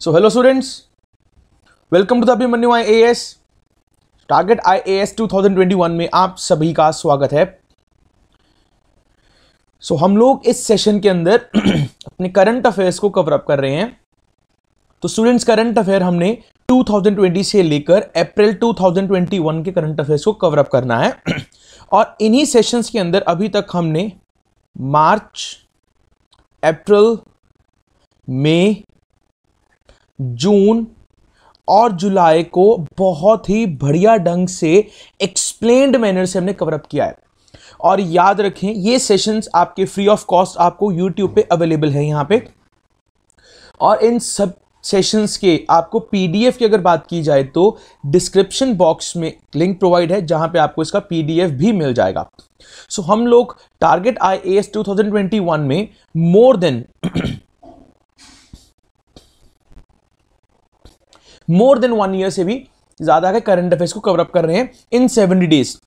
So students hello to the to I A S target I A twenty one में आप सभी का स्वागत है सो so, हम लोग इस सेशन के अंदर अपने करंट अफेयर्स को कवर अप कर रहे हैं तो स्टूडेंट्स करंट अफेयर हमने 2020 से लेकर अप्रैल 2021 के करंट अफेयर्स को कवर अप करना है और इन्हीं सेशंस के अंदर अभी तक हमने मार्च अप्रैल मई जून और जुलाई को बहुत ही बढ़िया ढंग से एक्सप्लेन्ड मैनर से हमने कवरअप किया है और याद रखें ये सेशंस आपके फ्री ऑफ कॉस्ट आपको यूट्यूब पे अवेलेबल है यहाँ पे और इन सब सेशंस के आपको पीडीएफ की अगर बात की जाए तो डिस्क्रिप्शन बॉक्स में लिंक प्रोवाइड है जहां पे आपको इसका पीडीएफ भी मिल जाएगा सो so, हम लोग target I A S two में more than more than one year से भी ज़्यादा के करंट अफेयर्स को कवर अप कर रहे हैं इन सेवेंटी डेज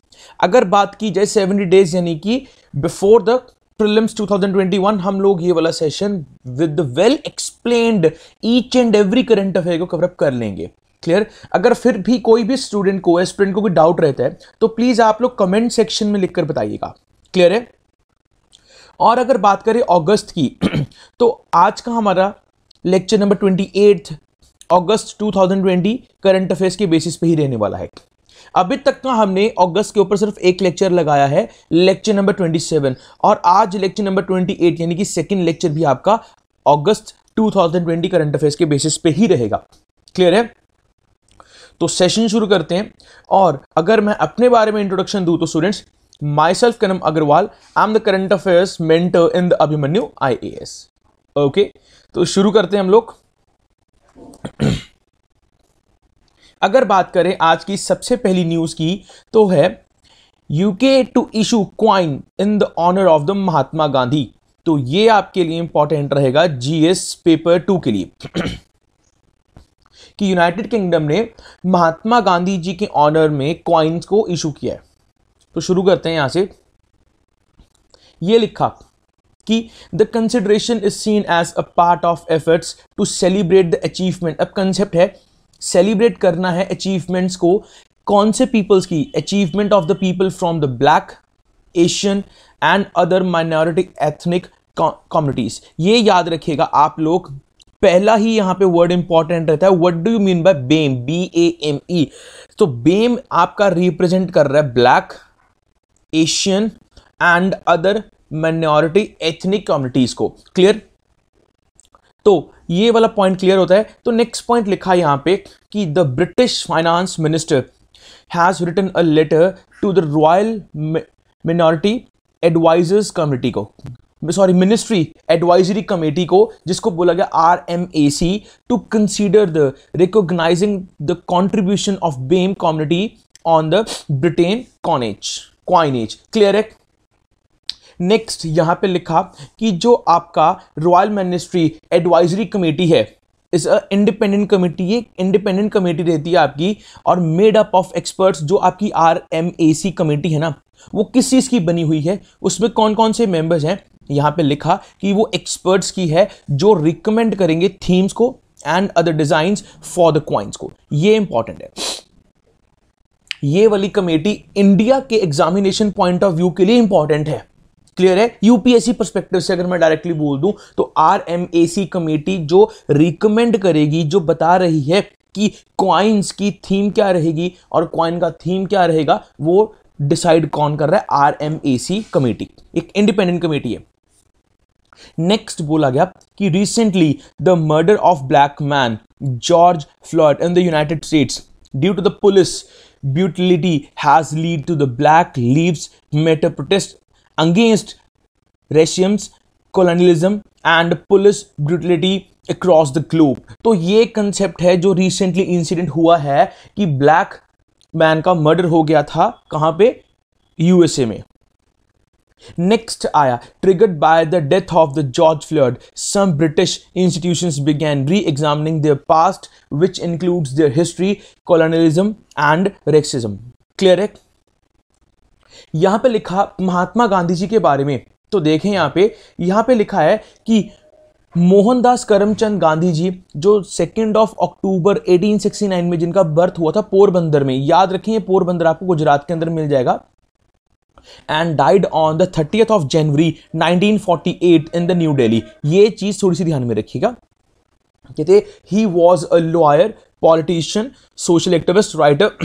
अगर बात की जाए सेवेंटी डेज यानी कि बिफोर द प्रिलिम्स 2021 हम लोग ये वाला session with well explained each and every current affair को कवरअप कर लेंगे क्लियर अगर फिर भी कोई भी स्टूडेंट को एस्पिरेंट को कोई डाउट रहता है तो प्लीज़ आप लोग कमेंट सेक्शन में लिखकर बताइएगा क्लियर है और अगर बात करें अगस्त की तो आज का हमारा लेक्चर नंबर ट्वेंटी अगस्त 2020 करंट अफेयर्स के बेसिस पे ही रहने वाला है अभी तक का तो हमने अगस्त के ऊपर सिर्फ एक लेक्चर लगाया है लेक्चर नंबर 27 और आज लेक्चर नंबर 28 यानी कि सेकंड लेक्चर भी आपका अगस्त 2020 करंट अफेयर्स के बेसिस पे ही रहेगा क्लियर है तो सेशन शुरू करते हैं और अगर मैं अपने बारे में इंट्रोडक्शन दूँ तो students myself Kanam Agarwal I am the current affairs mentor in the Abhimanyu आई ओके तो शुरू करते हैं हम लोग अगर बात करें आज की सबसे पहली न्यूज़ की तो है UK to issue coin in the honour of the Mahatma Gandhi तो ये आपके लिए इंपॉर्टेंट रहेगा जीएस पेपर टू के लिए कि यूनाइटेड किंगडम ने महात्मा गांधी जी के ऑनर में क्वाइंस को इशू किया है तो शुरू करते हैं यहां से ये लिखा कि the consideration is seen as a part of efforts to celebrate the achievement अब कंसेप्ट है सेलिब्रेट करना है अचीवमेंट्स को कौन से पीपल्स की achievement of the people from the black Asian and other minority ethnic communities ये याद रखिएगा आप लोग पहला ही यहाँ पे वर्ड इंपॉर्टेंट रहता है what do you mean by BAME B A M E तो बेम आपका रिप्रेजेंट कर रहा है black Asian and other minority ethnic communities को क्लियर तो ये वाला पॉइंट क्लियर होता है तो नेक्स्ट पॉइंट लिखा है यहाँ पे कि the British finance minister has written a letter to the royal minority advisers committee को सॉरी मिनिस्ट्री एडवाइजरी कमेटी को जिसको बोला गया R M A C to consider the recognising the contribution of BAME community on the Britain coinage coinage clear है next यहाँ पे लिखा कि जो आपका रॉयल मिनिस्ट्री एडवाइजरी कमेटी है इस इंडिपेंडेंट कमेटी ये इंडिपेंडेंट कमेटी रहती है आपकी और मेड अप ऑफ एक्सपर्ट्स जो आपकी R M A C committee है ना वो किस चीज़ की बनी हुई है उसमें कौन कौन से मेंबर्स हैं यहाँ पे लिखा कि वो एक्सपर्ट्स की है जो रिकमेंड करेंगे थीम्स को and other designs for the coins को ये इंपॉर्टेंट है ये वाली कमेटी इंडिया के एग्जामिनेशन पॉइंट ऑफ व्यू के लिए इंपॉर्टेंट है क्लियर है यूपीएससी परस्पेक्टिव से अगर मैं डायरेक्टली बोल दूं तो सी कमेटी जो रिकमेंड करेगी जो बता रही है कि क्वाइंस की थीम क्या रहेगी और क्वाइन का थीम क्या रहेगा वो डिसाइड कौन कर रहा है R M A C committee एक इंडिपेंडेंट कमेटी है नेक्स्ट बोला गया कि recently the murder of black man George Floyd in the United States due to the police brutality has lead to the black lives matter protest against racism colonialism and police brutality across the globe तो ये concept है जो recently incident हुआ है कि black man का murder हो गया था कहाँ पे यूएसए में नेक्स्ट आया triggered by the death of the George Floyd some British institutions began re examining their past which includes their history colonialism and racism clear है यहाँ पे लिखा महात्मा गांधी जी के बारे में तो देखें यहाँ पे यहाँ पे लिखा है कि मोहनदास करमचंद गांधी जी जो सेकेंड ऑफ अक्टूबर 1869 में जिनका बर्थ हुआ था पोरबंदर में याद रखें पोरबंदर आपको गुजरात के अंदर मिल जाएगा and died on the thirty of January 1948 in the new Delhi ये चीज थोड़ी सी ध्यान में रखिएगा कहते ही was a lawyer politician social activist writer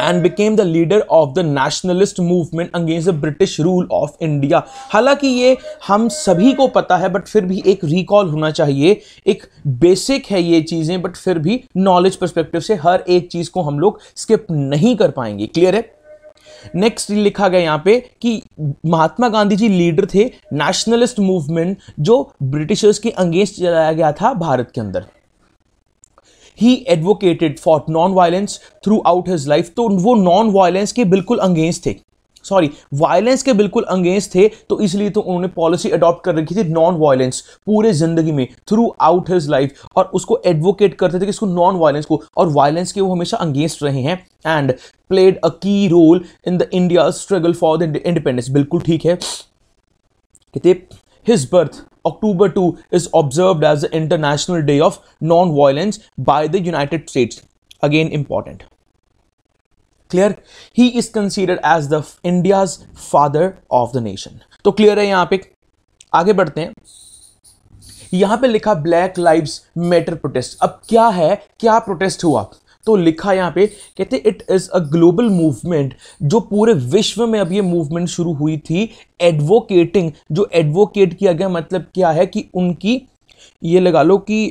and became the leader of the nationalist movement against the British rule of India हालांकि ये हम सभी को पता है बट फिर भी एक रिकॉल होना चाहिए एक बेसिक है ये चीज़ें बट फिर भी नॉलेज परस्पेक्टिव से हर एक चीज़ को हम लोग स्किप नहीं कर पाएंगे क्लियर है नेक्स्ट लिखा गया यहाँ पे कि महात्मा गांधी जी लीडर थे नेशनलिस्ट मूवमेंट जो ब्रिटिशर्स के अंगेंस्ट चलाया गया था भारत के अंदर ही advocated for non violence throughout his life तो वो नॉन वायलेंस के बिल्कुल अंगेंस्ट थे सॉरी वायलेंस के बिल्कुल अंगेंस्ट थे तो इसलिए तो उन्होंने पॉलिसी अडॉप्ट कर रखी थी नॉन वायलेंस पूरे जिंदगी में थ्रू आउट हिज लाइफ और उसको एडवोकेट करते थे कि इसको नॉन वायलेंस को और वायलेंस के वो हमेशा अंगेंस्ट रहे हैं and played a key role in the India struggle for the independence बिल्कुल ठीक है कहते his birth October 2 is observed as the International Day of Non-Violence by the United States. Again important. Clear? He is considered as the India's father of the nation. So clear है यहां पे आगे बढ़ते हैं यहां पे लिखा ब्लैक लाइव्स मैटर प्रोटेस्ट अब क्या है क्या प्रोटेस्ट हुआ तो लिखा यहाँ पे कहते it is a global movement जो पूरे विश्व में अब ये मूवमेंट शुरू हुई थी एडवोकेटिंग जो एडवोकेट किया गया मतलब क्या है कि उनकी ये लगा लो कि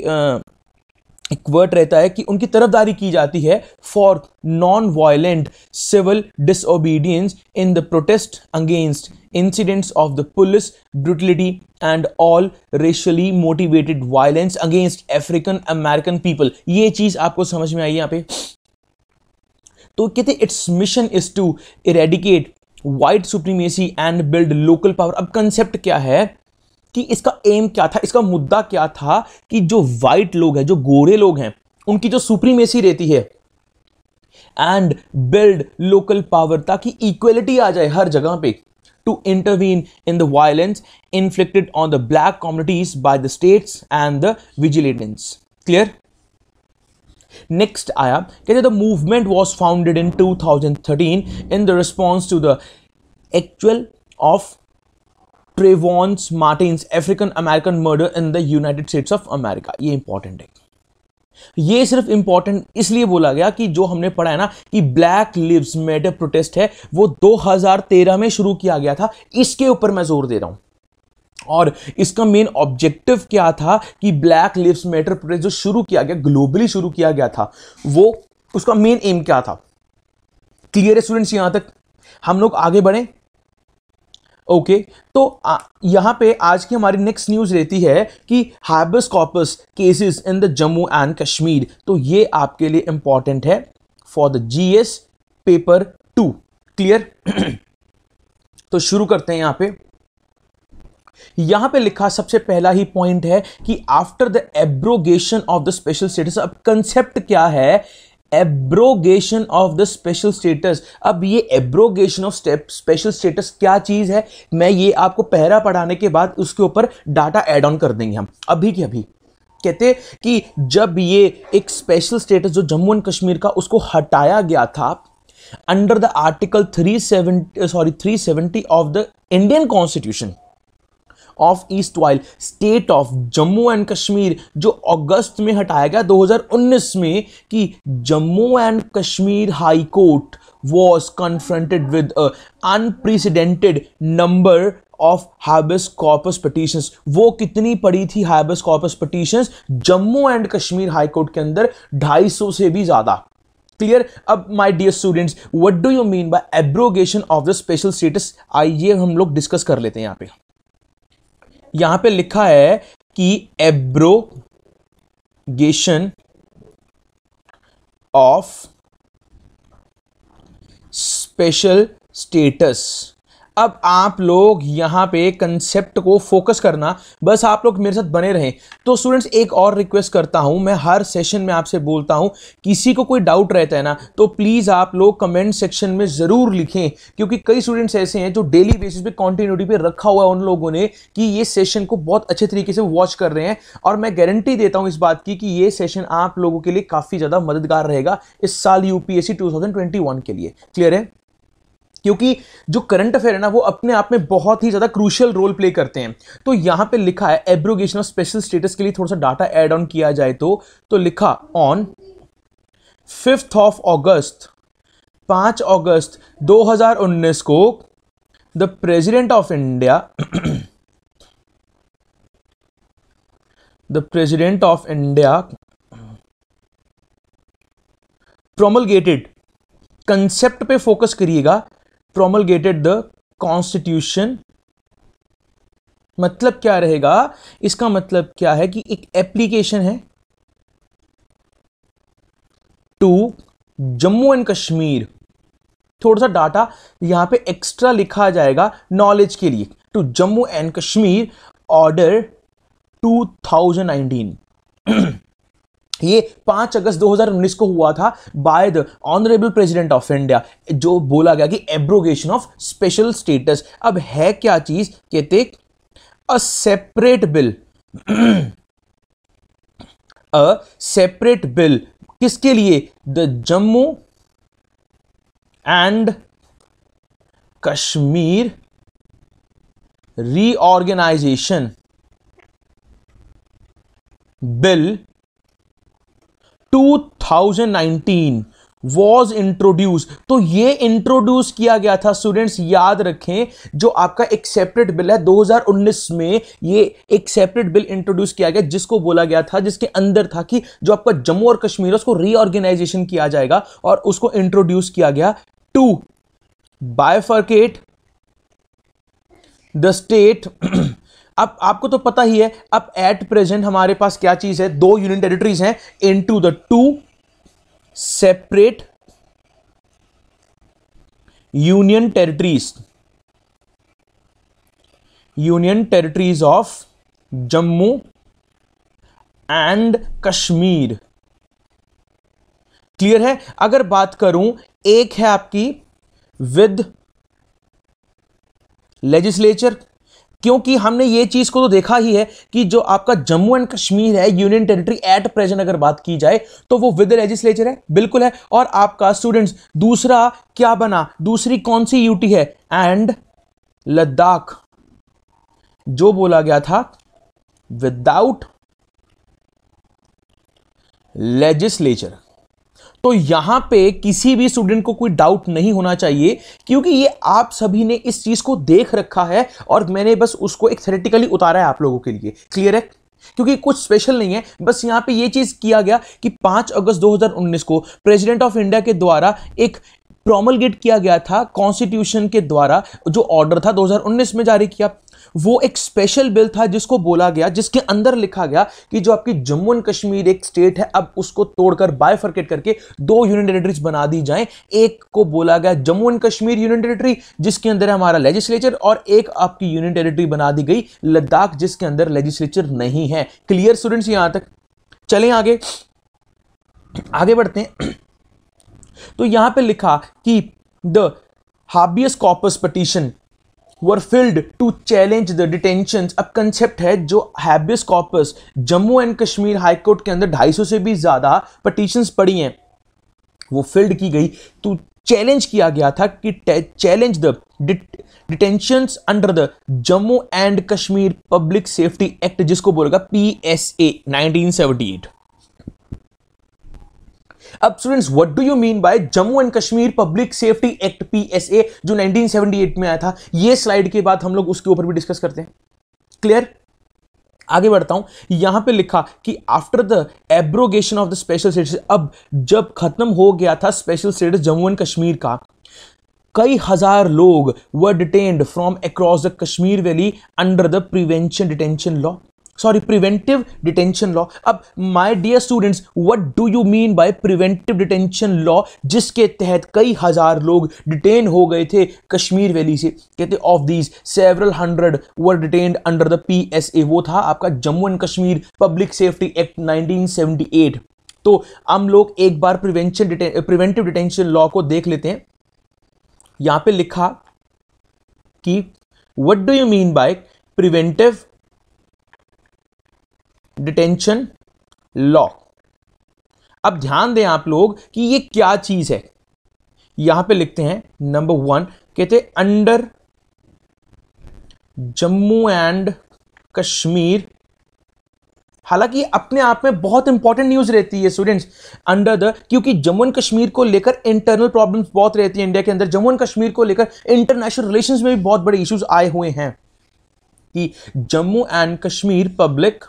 एक वर्ड रहता है कि उनकी तरफदारी की जाती है for non violent civil disobedience in the protest against incidents of the police brutality and all racially motivated violence against african American people ये चीज आपको समझ में आई यहाँ पे तो कहते its mission is to eradicate white supremacy and build local power अब कंसेप्ट क्या है कि इसका एम क्या था इसका मुद्दा क्या था कि जो वाइट लोग हैं जो गोरे लोग हैं उनकी जो सुप्रीमेसी रहती है एंड बिल्ड लोकल पावर ताकि इक्वलिटी आ जाए हर जगह पे to intervene in the violence inflicted on the black communities by the states and the vigilantes. Clear? Next, Aya, the movement was founded in 2013 in the response to the actual of Trayvon Martin's African American murder in the United States of America. ये important है ये सिर्फ important इसलिए बोला गया कि जो हमने पढ़ा है ना कि ब्लैक लिव्स मैटर प्रोटेस्ट है वो 2013 में शुरू किया गया था इसके ऊपर मैं जोर दे रहा हूं और इसका मेन ऑब्जेक्टिव क्या था कि ब्लैक लिव्स मैटर प्रोटेस्ट जो शुरू किया गया ग्लोबली शुरू किया गया था वो उसका मेन एम क्या था क्लियर है स्टूडेंट्स यहां तक हम लोग आगे बढ़े ओके okay, तो यहाँ पे आज की हमारी नेक्स्ट न्यूज़ रहती है कि habeas corpus cases in the Jammu and Kashmir तो ये आपके लिए इंपॉर्टेंट है for the GS paper two clear तो शुरू करते हैं यहां पे यहां पे लिखा सबसे पहला ही पॉइंट है कि after the abrogation of the special status अब कंसेप्ट क्या है abrogation of the special status अब ये एब्रोगेशन ऑफ स्पेशल स्टेटस क्या चीज़ है मैं ये आपको पहरा पढ़ाने के बाद उसके ऊपर डाटा एड ऑन कर देंगे हम अभी के अभी कहते कि जब ये एक स्पेशल स्टेटस जो जम्मू एंड कश्मीर का उसको हटाया गया था under the article 370 sorry 370 of the Indian constitution of erstwhile state of Jammu and Kashmir जो अगस्त में हटाया गया 2019 में कि Jammu and Kashmir high court was confronted with a number of habeas corpus वो कितनी पड़ी थी habeas corpus petitions Jammu and Kashmir high court के अंदर 250 से भी ज्यादा क्लियर अब my dear students what do you mean bye abrogation of the special status आइए हम लोग डिस्कस कर लेते हैं यहाँ पे यहां पे लिखा है कि एब्रोगेशन ऑफ स्पेशल स्टेटस अब आप लोग यहाँ पे कंसेप्ट को फोकस करना बस आप लोग मेरे साथ बने रहें तो स्टूडेंट्स एक और रिक्वेस्ट करता हूँ मैं हर सेशन में आपसे बोलता हूँ किसी को कोई डाउट रहता है ना तो प्लीज़ आप लोग कमेंट सेक्शन में ज़रूर लिखें क्योंकि कई स्टूडेंट्स ऐसे हैं जो डेली बेसिस पे कॉन्टीन्यूटी पे रखा हुआ है उन लोगों ने कि ये सेशन को बहुत अच्छे तरीके से वॉच कर रहे हैं और मैं गारंटी देता हूँ इस बात की कि ये सेशन आप लोगों के लिए काफ़ी ज़्यादा मददगार रहेगा इस साल यूपीएससी 2021 के लिए क्लियर है क्योंकि जो करंट अफेयर है ना वो अपने आप में बहुत ही ज़्यादा क्रूशियल रोल प्ले करते हैं तो यहाँ पे लिखा है एब्रोगेशन ऑफ स्पेशल स्टेटस के लिए थोड़ा सा डाटा एड ऑन किया जाए तो, तो लिखा ऑन फिफ्थ ऑफ अगस्त पाँच अगस्त 2019 को the president of India the president of India promulgated concept पे फोकस करिएगा प्रोमलगेटेड द कॉन्स्टिट्यूशन मतलब क्या रहेगा इसका मतलब क्या है कि एक एप्लीकेशन है टू जम्मू एंड कश्मीर थोड़ा सा डाटा यहां पे एक्स्ट्रा लिखा जाएगा नॉलेज के लिए to Jammu and Kashmir order 2019 ये पांच अगस्त 2019 को हुआ था by the honourable president of India जो बोला गया कि एब्रोगेशन ऑफ स्पेशल स्टेटस अब है क्या चीज कहते a separate bill a separate bill किसके लिए the Jammu and Kashmir reorganisation bill 2019 was introduce तो ये इंट्रोड्यूस किया गया था स्टूडेंट्स याद रखें जो आपका एक सेपरेट बिल है 2019 में ये एक सेपरेट बिल इंट्रोड्यूस किया गया जिसको बोला गया था जिसके अंदर था कि जो आपका जम्मू और कश्मीर है उसको रीऑर्गेनाइजेशन किया जाएगा और उसको इंट्रोड्यूस किया गया टू बायफर्केट द स्टेट अब आपको तो पता ही है अब एट प्रेजेंट हमारे पास क्या चीज है दो यूनियन टेरिटरीज हैं into the two separate union territories union territories of Jammu and Kashmir clear है अगर बात करूं एक है आपकी विद लेजिस्लेचर क्योंकि हमने ये चीज़ को तो देखा ही है कि जो आपका जम्मू एंड कश्मीर है यूनियन टेरिटरी एट प्रेजेंट अगर बात की जाए तो वो विद लेजिस्लेचर है बिल्कुल है और आपका स्टूडेंट्स दूसरा क्या बना दूसरी कौन सी यूटी है एंड लद्दाख जो बोला गया था विदाउट लेजिस्लेचर तो यहां पे किसी भी स्टूडेंट को कोई डाउट नहीं होना चाहिए क्योंकि ये आप सभी ने इस चीज को देख रखा है और मैंने बस उसको एक थेरेटिकली उतारा है आप लोगों के लिए क्लियर है क्योंकि कुछ स्पेशल नहीं है बस यहां पे ये चीज़ किया गया कि 5 अगस्त 2019 को प्रेसिडेंट ऑफ इंडिया के द्वारा एक प्रोमलगेट किया गया था कॉन्स्टिट्यूशन के द्वारा जो ऑर्डर था 2019 में जारी किया वो एक स्पेशल बिल था जिसको बोला गया जिसके अंदर लिखा गया कि जो आपकी जम्मू एंड कश्मीर एक स्टेट है अब उसको तोड़कर बायफर्केट करके दो यूनियन टेरेटरीज बना दी जाए एक को बोला गया Jammu and Kashmir union territory जिसके अंदर हमारा लेजिस्लेचर और एक आपकी यूनियन टेरेटरी बना दी गई लद्दाख जिसके अंदर लेजिस्लेचर नहीं है क्लियर स्टूडेंट्स यहां तक चलें आगे आगे बढ़ते हैं तो यहां पे लिखा कि the habeas corpus petition were filed to challenge the detention अब कंसेप्ट है जो habeas corpus Jammu and Kashmir high court के अंदर 250 से भी ज़्यादा पटिशन पड़ी हैं वो फिल्ड की गई तो चैलेंज किया गया था कि challenge the detention under the Jammu and Kashmir public safety act जिसको बोलेगा P S A nineteen seventy eight अब students what do you mean by Jammu and Kashmir public safety act PSA जो 1978 में आया था ये स्लाइड के बाद हम लोग उसके ऊपर भी डिस्कस करते हैं क्लियर आगे बढ़ता हूं यहां पे लिखा कि after the abrogation of the special status अब जब खत्म हो गया था special status Jammu and Kashmir का कई हजार लोग were detained from across the Kashmir valley under the prevention detention law sorry preventive detention law अब my dear students what do you mean by preventive detention law जिसके तहत कई हजार लोग डिटेन हो गए थे कश्मीर वैली से कहते of these several hundred were detained under the PSA वो था आपका Jammu and Kashmir public safety act 1978 तो हम लोग एक बार प्रिवेंशन प्रिवेंटिव डिटेंशन लॉ को देख लेते हैं यहां पे लिखा कि what do you mean by preventive detention law अब ध्यान दें आप लोग कि ये क्या चीज है यहां पे लिखते हैं नंबर वन कहते अंडर जम्मू एंड कश्मीर हालांकि अपने आप में बहुत इंपॉर्टेंट न्यूज रहती है स्टूडेंट्स अंडर द क्योंकि जम्मू एंड कश्मीर को लेकर इंटरनल प्रॉब्लम्स बहुत रहती है इंडिया के अंदर जम्मू एंड कश्मीर को लेकर इंटरनेशनल रिलेशंस में भी बहुत बड़े इश्यूज आए हुए हैं कि Jammu and Kashmir public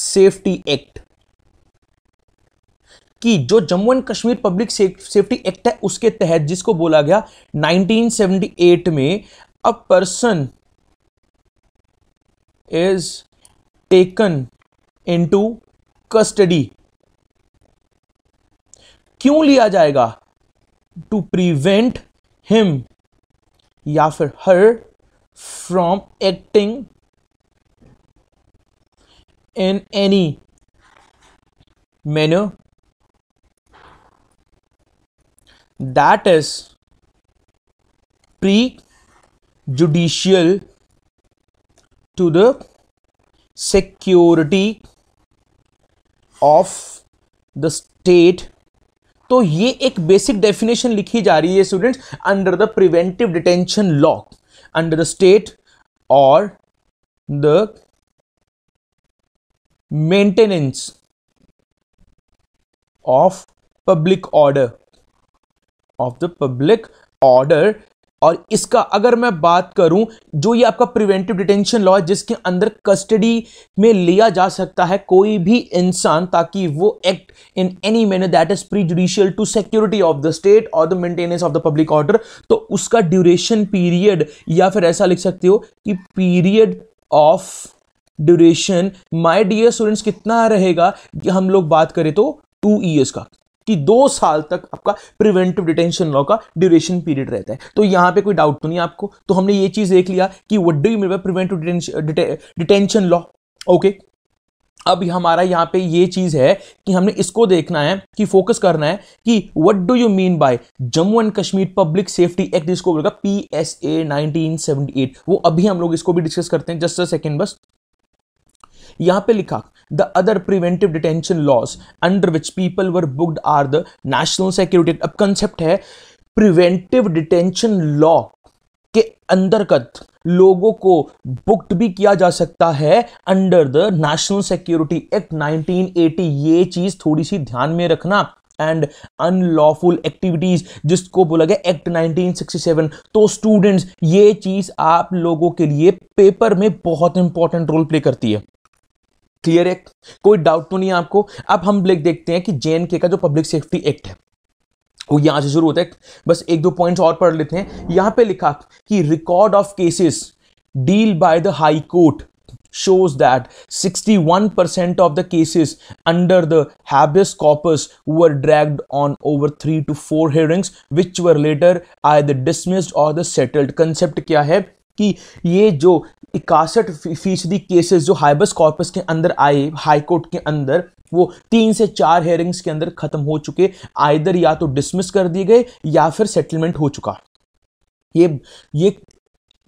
safety act कि जो Jammu and Kashmir public safety act है उसके तहत जिसको बोला गया 1978 में a person is taken into custody क्यों लिया जाएगा टू प्रिवेंट हिम या फिर her from acting in any manner that is prejudicial to the security of the state तो ये एक बेसिक डेफिनेशन लिखी जा रही है students under the preventive detention law under the state और the maintenance of public order of the public order और इसका अगर मैं बात करूं जो ये आपका प्रिवेंटिव डिटेंशन लॉ है जिसके अंदर कस्टडी में लिया जा सकता है कोई भी इंसान ताकि वो act in any manner that is prejudicial to security of the state और the maintenance of the public order तो उसका ड्यूरेशन पीरियड या फिर ऐसा लिख सकते हो कि period of duration my dear students कितना रहेगा हम लोग बात करें तो टू ईयर्स का कि दो साल तक आपका प्रिवेंटिव डिटेंशन लॉ का ड्यूरेशन पीरियड रहता है तो यहां पे कोई डाउट तो नहीं आपको तो हमने ये चीज़ देख लिया कि what do you mean by preventive detention law okay अब हमारा यहाँ पे ये चीज़ है कि हमने इसको देखना है कि फोकस करना है कि what do you mean by Jammu and Kashmir public safety act जिसको बोलेगा पी एस ए नाइनटीन वो अभी हम लोग इसको भी डिस्कस करते हैं जस्ट अ सेकेंड बस यहां पे लिखा the other preventive detention laws under which people were booked are the national security अब कंसेप्ट है प्रिवेंटिव डिटेंशन लॉ के अंतर्गत लोगों को बुक्ड भी किया जा सकता है under the national security act 1980 ये चीज थोड़ी सी ध्यान में रखना एंड अनलॉफुल एक्टिविटीज जिसको बोला गया एक्ट 1967 तो स्टूडेंट्स ये चीज आप लोगों के लिए पेपर में बहुत इंपॉर्टेंट रोल प्ले करती है क्लियर है कोई डाउट तो नहीं है आपको अब हम देखते हैं कि जे का जो पब्लिक सेफ्टी एक्ट है वो यहां से शुरू होता है बस एक दो पॉइंट्स और पढ़ लेते हैं यहां पे लिखा कि record of cases deal by the high court shows that 61% of the cases under the habeas corpus were dragged on over 3 to 4 hearings which were later either dismissed or the settled concept kya hai कि ये जो इकासठ फीसदी cases जो हाइबस corpus के अंदर आए high court के अंदर वो तीन से चार हेयरिंग्स के अंदर खत्म हो चुके आइदर या तो डिसमिस कर दिए गए या फिर सेटलमेंट हो चुका ये ये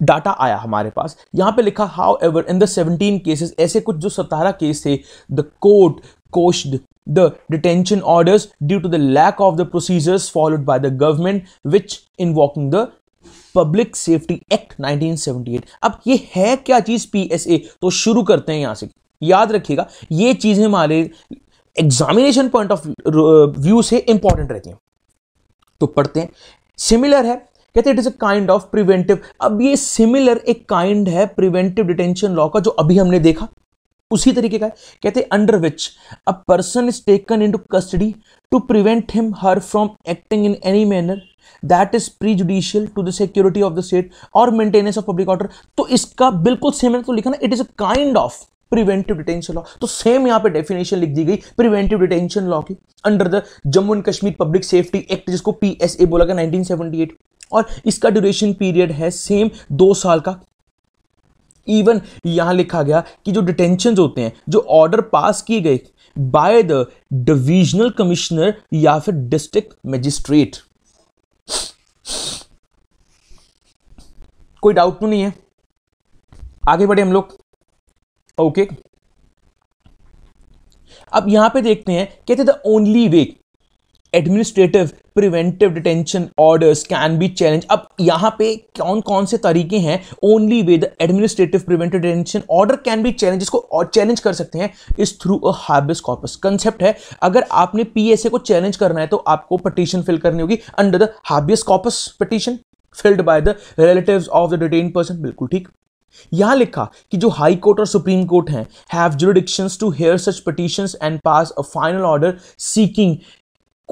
डाटा आया हमारे पास यहाँ पे लिखा however in the seventeen cases ऐसे कुछ जो सतारह केस थे the court quashed detention detention due to the lack of the procedures followed by the government which invoking the public safety act 1978 अब ये है क्या चीज़ पीएसए तो शुरू करते हैं यहां से याद रखिएगा ये चीज़ें हमारे एग्जामिनेशन पॉइंट ऑफ व्यू से इंपॉर्टेंट रहती हैं तो पढ़ते हैं सिमिलर है कहते it is a kind of preventive अब ये सिमिलर एक काइंड है प्रिवेंटिव डिटेंशन लॉ का जो अभी हमने देखा उसी तरीके का है कहते under which a person is taken into custody to prevent him her from acting in any manner that is prejudicial to the security of the state और मेंटेनेंस ऑफ पब्लिक ऑर्डर तो इसका बिल्कुल same तो लिखा ना it is a kind of preventive detention law तो same यहां पे डेफिनेशन लिख दी गई प्रिवेंटिव डिटेंशन लॉ की under the Jammu and Kashmir public safety act जिसको पीएसए बोला गया 1978 और इसका ड्यूरेशन पीरियड है सेम दो साल का इवन यहां लिखा गया कि जो डिटेंशन होते हैं जो ऑर्डर पास किए गए बाय द डिविजनल कमिश्नर या फिर डिस्ट्रिक्ट मजिस्ट्रेट कोई डाउट तो नहीं है आगे बढ़े हम लोग ओके अब यहां पे देखते हैं कहते the only way administrative preventive detention orders can be challenge अब यहां पे कौन कौन से तरीके हैं only way the administrative preventive detention order can be challenge इसको और चैलेंज कर सकते हैं is through a habeas corpus concept है अगर आपने पीएसए को चैलेंज करना है तो आपको पटिशन फिल करनी होगी under the habeas corpus petition filed by the relative of the detain person बिल्कुल ठीक यहां लिखा कि जो हाई कोर्ट और सुप्रीम कोर्ट हैं have jurisdictions to hear such petition and pass a final order seeking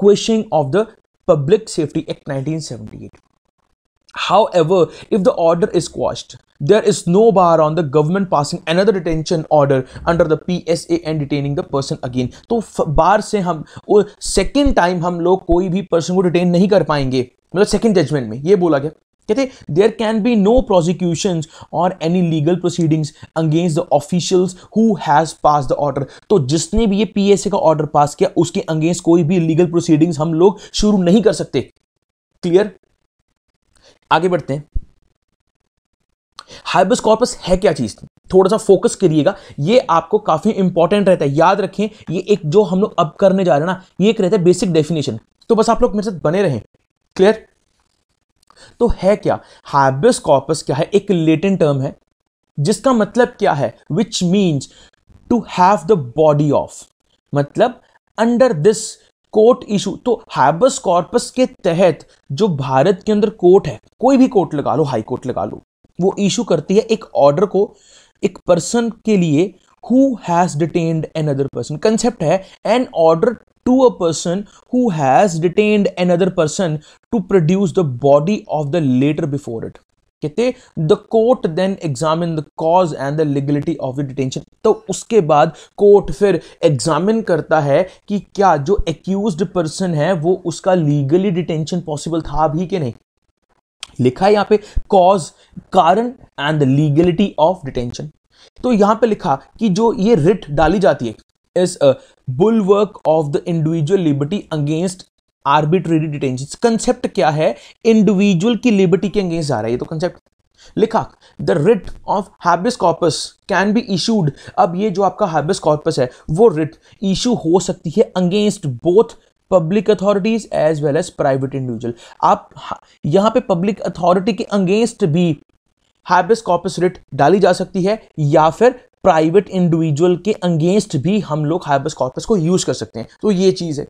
question of the public safety act 1978 However, if the order is quashed, there is no bar on the government passing another detention order under the PSA and detaining the person again. तो बार से हम वो second time हम लोग कोई भी person को detain नहीं कर पाएंगे मतलब second judgment mein ye bola gaya कहते there can be no prosecution और any legal proceedings against the officials who has pass the order तो जिसने भी ये पीएसए का ऑर्डर पास किया उसके अगेंस्ट कोई भी लीगल प्रोसीडिंग्स हम लोग शुरू नहीं कर सकते क्लियर आगे बढ़ते हैं हाइबस है क्या चीज थोड़ा सा फोकस करिएगा ये आपको काफी इंपॉर्टेंट रहता है याद रखें ये एक जो हम लोग अब करने जा रहे हैं ना ये एक रहता है बेसिक डेफिनेशन तो बस आप लोग मेरे साथ बने रहें क्लियर तो है क्या हाइबस क्या है एक लेटेंट टर्म है जिसका मतलब क्या है which means to have the body of मतलब अंडर दिस कोर्ट इशू तो हैबस कॉर्पस के तहत जो भारत के अंदर कोर्ट है कोई भी कोर्ट लगा लो हाई कोर्ट लगा लो वो इशू करती है एक ऑर्डर को एक पर्सन के लिए who has detained another person concept है an order a person who has has another person to produce the body of the latter before it कहते the court then examine the cause and the legality of the detention तो उसके बाद court फिर examine करता है कि क्या जो एक्यूज पर्सन है वो उसका लीगली डिटेंशन पॉसिबल था भी कि नहीं लिखा है यहां पे कॉज कारण and the legality of detention तो यहां पे लिखा कि जो ये रिट डाली जाती है is bulwark of the individual liberty against arbitrary detention concept क्या है इंडिविजुअल की लिबर्टी के अंगेंस्ट जा रहा है ये तो कंसेप्ट लिखा the writ of habeas corpus can be issued अब ये जो आपका हैबिस कॉर्पस है वो रिट इशू हो सकती है against both public authorities as well as private individual आप यहां पे पब्लिक अथॉरिटी के अगेंस्ट भी हैबिस कॉर्पस रिट डाली जा सकती है या फिर प्राइवेट इंडिविजुअल के अंगेंस्ट भी हम लोग हैबिस कॉर्पस को यूज कर सकते हैं तो ये चीज है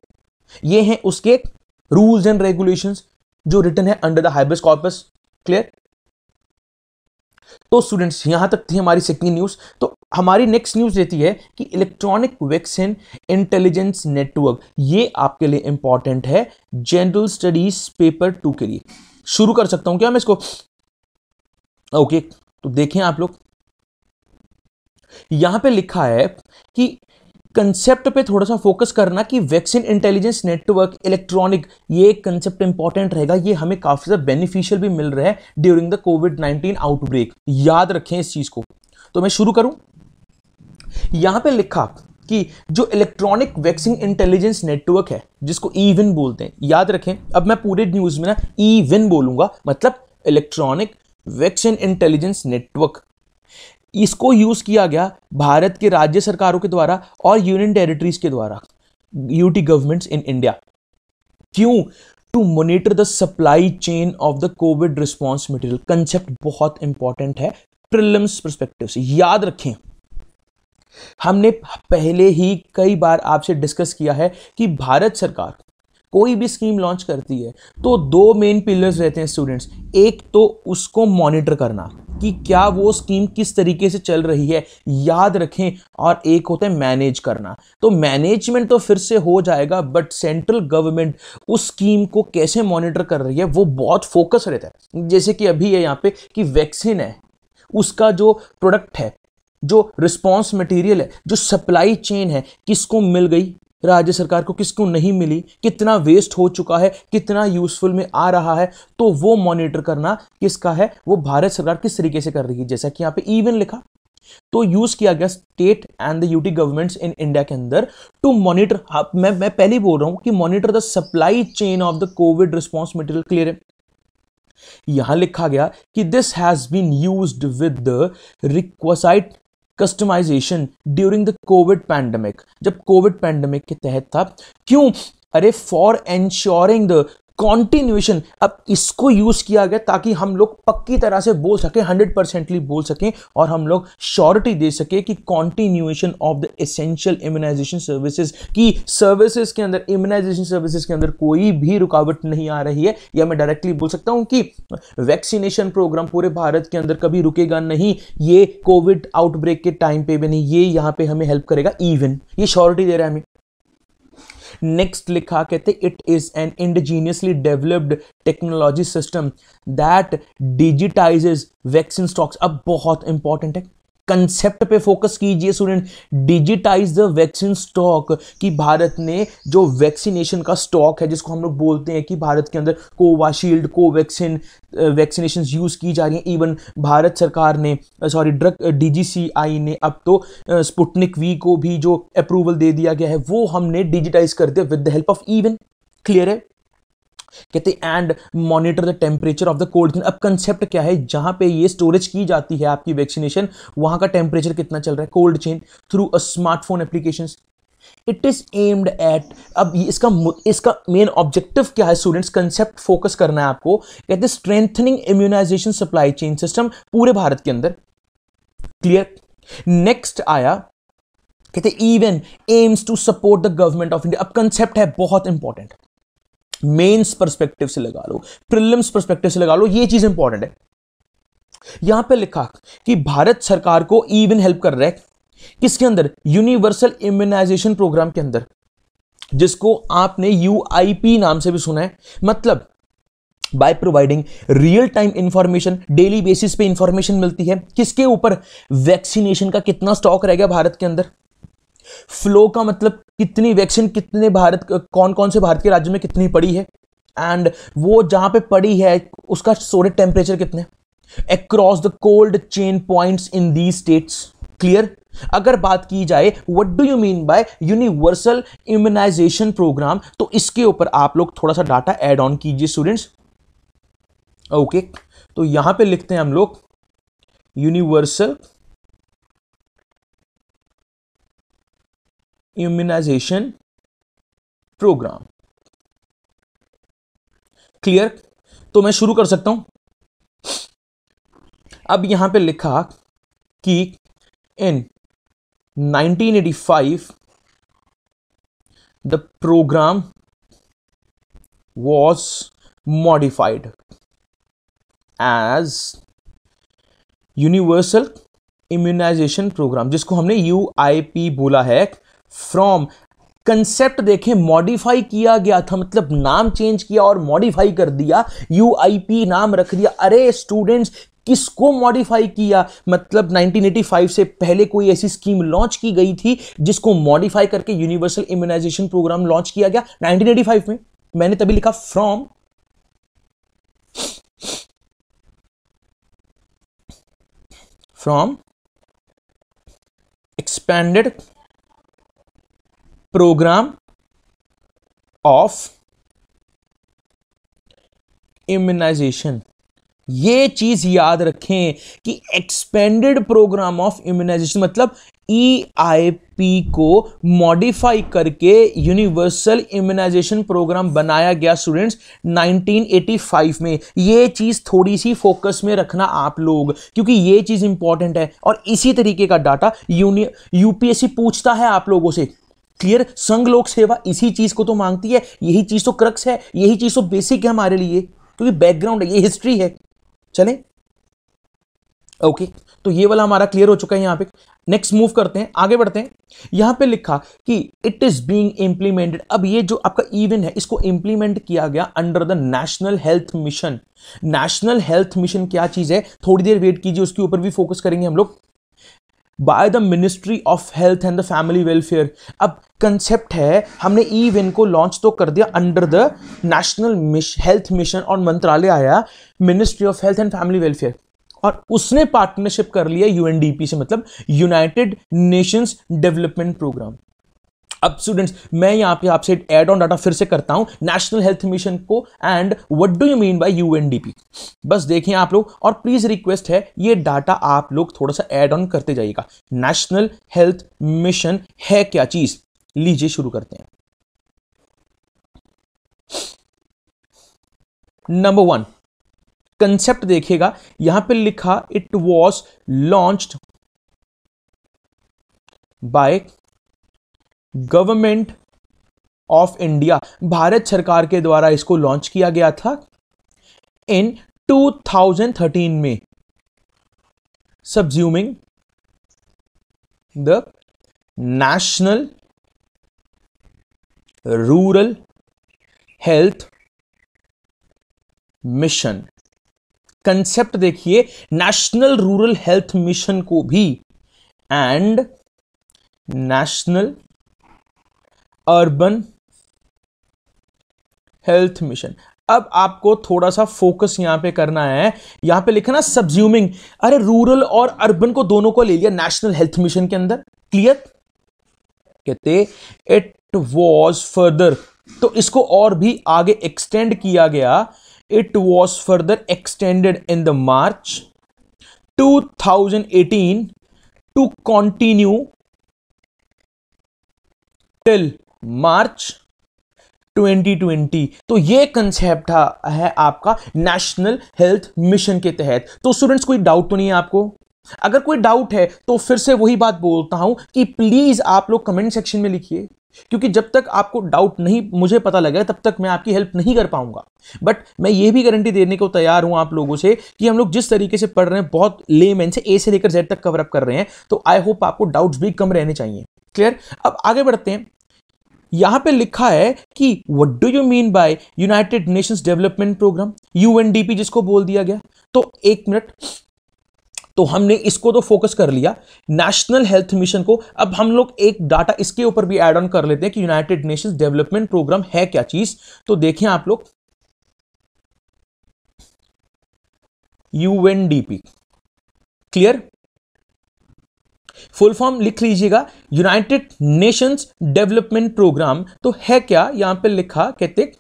ये हैं उसके रूल्स एंड रेगुलेशंस जो रिटर्न है under the habeas corpus clear तो स्टूडेंट्स यहां तक थी हमारी सेकंड न्यूज तो हमारी नेक्स्ट न्यूज रहती है कि इलेक्ट्रॉनिक वैक्सीन इंटेलिजेंस नेटवर्क ये आपके लिए इंपॉर्टेंट है जनरल स्टडीज पेपर टू के लिए शुरू कर सकता हूं क्या मैं इसको ओके तो देखें आप लोग यहां पे लिखा है कि कंसेप्ट पे थोड़ा सा फोकस करना कि वैक्सीन इंटेलिजेंस नेटवर्क इलेक्ट्रॉनिक ये कंसेप्ट इंपॉर्टेंट रहेगा ये हमें काफी ज्यादा बेनिफिशियल भी मिल रहा है during the Covid nineteen outbreak याद रखें इस चीज को तो मैं शुरू करूं यहां पे लिखा कि जो इलेक्ट्रॉनिक वैक्सीन इंटेलिजेंस नेटवर्क है जिसको ईविन बोलते हैं याद रखें अब मैं पूरे न्यूज में ना ईविन बोलूंगा मतलब इलेक्ट्रॉनिक वैक्सीन इंटेलिजेंस नेटवर्क इसको यूज़ किया गया भारत के राज्य सरकारों के द्वारा और यूनियन टेरिटरीज के द्वारा यूटी गवर्नमेंट्स इन इंडिया क्यों to monitor the supply chain of the COVID response material concept बहुत इंपॉर्टेंट है प्रिलिम्स परस्पेक्टिव से याद रखें हमने पहले ही कई बार आपसे डिस्कस किया है कि भारत सरकार कोई भी स्कीम लॉन्च करती है तो दो मेन पिलर्स रहते हैं स्टूडेंट्स एक तो उसको मॉनिटर करना कि क्या वो स्कीम किस तरीके से चल रही है याद रखें और एक होता है मैनेज करना तो मैनेजमेंट तो फिर से हो जाएगा बट सेंट्रल गवर्नमेंट उस स्कीम को कैसे मॉनिटर कर रही है वो बहुत फोकस रहता है जैसे कि अभी है यहाँ पे कि वैक्सीन है उसका जो प्रोडक्ट है जो रिस्पॉन्स मटेरियल है जो सप्लाई चेन है किसको मिल गई राज्य सरकार को किसको नहीं मिली कितना वेस्ट हो चुका है कितना यूजफुल में आ रहा है तो वो मॉनिटर करना किसका है वो भारत सरकार किस तरीके से कर रही है जैसा कि यहाँ पे इवन e लिखा तो यूज किया गया state and the UT governments in India के अंदर टू मॉनिटर हाँ, मैं मैं पहले बोल रहा हूं कि monitor the supply chain of the COVID response material clear है यहां लिखा गया कि this has been used with the requisite customization during the COVID pandemic जब कोविड पैंडमिक के तहत था क्यों अरे फॉर एंश्योरिंग द कॉन्टिन्यूएशन अब इसको यूज किया गया ताकि हम लोग पक्की तरह से बोल सकें हंड्रेड परसेंटली बोल सकें और हम लोग श्योरिटी दे सकें कि continuation of the essential immunization services की सर्विसेज के अंदर इम्यूनाइजेशन सर्विसेज के अंदर कोई भी रुकावट नहीं आ रही है या मैं डायरेक्टली बोल सकता हूं कि वैक्सीनेशन प्रोग्राम पूरे भारत के अंदर कभी रुकेगा नहीं ये कोविड आउटब्रेक के टाइम पे भी नहीं ये यहाँ पे हमें हेल्प करेगा इवन ये श्योरिटी दे रहा है हमें नेक्स्ट लिखा कहते it is an indigenously developed technology system that digitizes vaccine stocks अब बहुत इंपॉर्टेंट है कंसेप्ट पे फोकस कीजिए student digitize the vaccine stock कि भारत ने जो वैक्सीनेशन का स्टॉक है जिसको हम लोग बोलते हैं कि भारत के अंदर कोवाशील्ड कोवैक्सीन वैक्सीनेशन यूज़ की जा रही हैं इवन भारत सरकार ने सॉरी ड्रग डीजीसीआई ने अब तो स्पुटनिक वी को भी जो अप्रूवल दे दिया गया है वो हमने डिजिटाइज कर दिया with the help of eVIN clear है कहते and monitor the temperature of the cold chain अब कंसेप्ट क्या है जहां पे ये स्टोरेज की जाती है आपकी वैक्सीनेशन वहां का टेम्परेचर कितना चल रहा है cold chain through a smartphone application it is aimed at अब इसका इसका मेन ऑब्जेक्टिव क्या है स्टूडेंट्स कंसेप्ट फोकस करना है आपको कहते हैं strengthening immunization supply chain system पूरे भारत के अंदर क्लियर नेक्स्ट आया कहते eVIN aims to support the government of India अब कंसेप्ट है बहुत इंपॉर्टेंट मेंस परस्पेक्टिव से लगा लो प्रिलिम्स परस्पेक्टिव से लगा लो ये चीज इंपॉर्टेंट है यहां पे लिखा कि भारत सरकार को इवन हेल्प कर रहा है किसके अंदर यूनिवर्सल इम्यूनाइजेशन प्रोग्राम के अंदर जिसको आपने यू नाम से भी सुना है मतलब by providing real time information daily basis पे इंफॉर्मेशन मिलती है किसके ऊपर वैक्सीनेशन का कितना स्टॉक रह गया भारत के अंदर फ्लो का मतलब कितनी वैक्सीन कितने भारत कौन कौन से भारत के राज्यों में कितनी पड़ी है एंड वो जहाँ पे पड़ी है उसका सोरे टेम्परेचर कितने across the cold chain points in the states clear अगर बात की जाए what do you mean by universal immunization programme तो इसके ऊपर आप लोग थोड़ा सा डाटा एड ऑन कीजिए स्टूडेंट्स ओके तो यहां पे लिखते हैं हम लोग यूनिवर्सल इम्यूनाइजेशन प्रोग्राम क्लियर तो मैं शुरू कर सकता हूं अब यहां पे लिखा कि in 1985 the programme was modified as universal immunization programme जिसको हमने यू बोला है फ्रॉम कंसेप्ट देखें मॉडिफाई किया गया था मतलब नाम चेंज किया और मॉडिफाई कर दिया यू नाम रख दिया अरे स्टूडेंट्स किसको मॉडिफाई किया मतलब 1985 से पहले कोई ऐसी स्कीम लॉन्च की गई थी जिसको मॉडिफाई करके यूनिवर्सल इम्यूनाइजेशन प्रोग्राम लॉन्च किया गया 1985 में मैंने तभी लिखा from from expanded program of immunization ये चीज याद रखें कि एक्सपेंडेड प्रोग्राम ऑफ इम्यूनाइजेशन मतलब ई आई पी को मॉडिफाई करके यूनिवर्सल इम्यूनाइजेशन प्रोग्राम बनाया गया स्टूडेंट्स 1985 में ये चीज़ थोड़ी सी फोकस में रखना आप लोग क्योंकि ये चीज़ इंपॉर्टेंट है और इसी तरीके का डाटा यूपीएससी पूछता है आप लोगों से क्लियर संघ लोक सेवा इसी चीज को तो मांगती है यही चीज तो क्रक्स है यही चीज तो बेसिक है हमारे लिए क्योंकि बैकग्राउंड है ये हिस्ट्री है चले ओके तो ये वाला हमारा क्लियर हो चुका है यहां पे नेक्स्ट मूव करते हैं आगे बढ़ते हैं यहां पे लिखा कि इट इज बीइंग इंप्लीमेंटेड अब ये जो आपका इवेंट है इसको इंप्लीमेंट किया गया under the national health mission national health mission क्या चीज है थोड़ी देर वेट कीजिए उसके ऊपर भी फोकस करेंगे हम लोग by the ministry of health and the family welfare अब कंसेप्ट है हमने ई विन को लॉन्च तो कर दिया under the national health mission और मंत्रालय आया ministry of health and family welfare और उसने पार्टनरशिप कर लिया यूएनडीपी से मतलब यूनाइटेड नेशंस डेवलपमेंट प्रोग्राम अब स्टूडेंट्स मैं यहाँ पे आपसे एड ऑन डाटा फिर से करता हूँ नेशनल हेल्थ मिशन को and what do you mean by U बस देखिए आप लोग और प्लीज़ रिक्वेस्ट है ये डाटा आप लोग थोड़ा सा एड ऑन करते जाइएगा नेशनल हेल्थ मिशन है क्या चीज़ लीजिए शुरू करते हैं नंबर वन कंसेप्ट देखिएगा यहां पे लिखा it was launched by government of India Bharat सरकार के द्वारा इसको लॉन्च किया गया था इन 2013 में subsuming the national rural health mission concept देखिए नेशनल रूरल हेल्थ मिशन को भी and national urban health mission अब आपको थोड़ा सा फोकस यहां पे करना है यहां पे ना सब्ज्यूमिंग अरे रूरल और अर्बन को दोनों को ले लिया नेशनल हेल्थ मिशन के अंदर क्लियर कहते इट वॉज फर्दर तो इसको और भी आगे एक्सटेंड किया गया it was further extended in the March 2018 to continue till March 2020 तो ये कंसेप्ट है आपका नेशनल हेल्थ मिशन के तहत तो स्टूडेंट्स कोई डाउट तो नहीं है आपको अगर कोई डाउट है तो फिर से वही बात बोलता हूं कि प्लीज आप लोग कमेंट सेक्शन में लिखिए क्योंकि जब तक आपको डाउट नहीं मुझे पता लगे तब तक मैं आपकी हेल्प नहीं कर पाऊंगा बट मैं ये भी गारंटी देने को तैयार हूं आप लोगों से कि हम लोग जिस तरीके से पढ़ रहे हैं बहुत लेमैन से ए से लेकर जेड तक कवर अप कर रहे हैं तो आई होप आपको डाउट्स भी कम रहने चाहिए क्लियर अब आगे बढ़ते हैं यहां पे लिखा है कि what do you mean by United Nations development programme UNDP जिसको बोल दिया गया तो एक मिनट तो हमने इसको तो फोकस कर लिया नेशनल हेल्थ मिशन को अब हम लोग एक डाटा इसके ऊपर भी एड ऑन कर लेते हैं कि यूनाइटेड नेशंस डेवलपमेंट प्रोग्राम है क्या चीज तो देखें आप लोग यूएनडीपी क्लियर फुल फॉर्म लिख लीजिएगा यूनाइटेड नेशंस डेवलपमेंट प्रोग्राम तो है क्या यहां पे लिखा कहते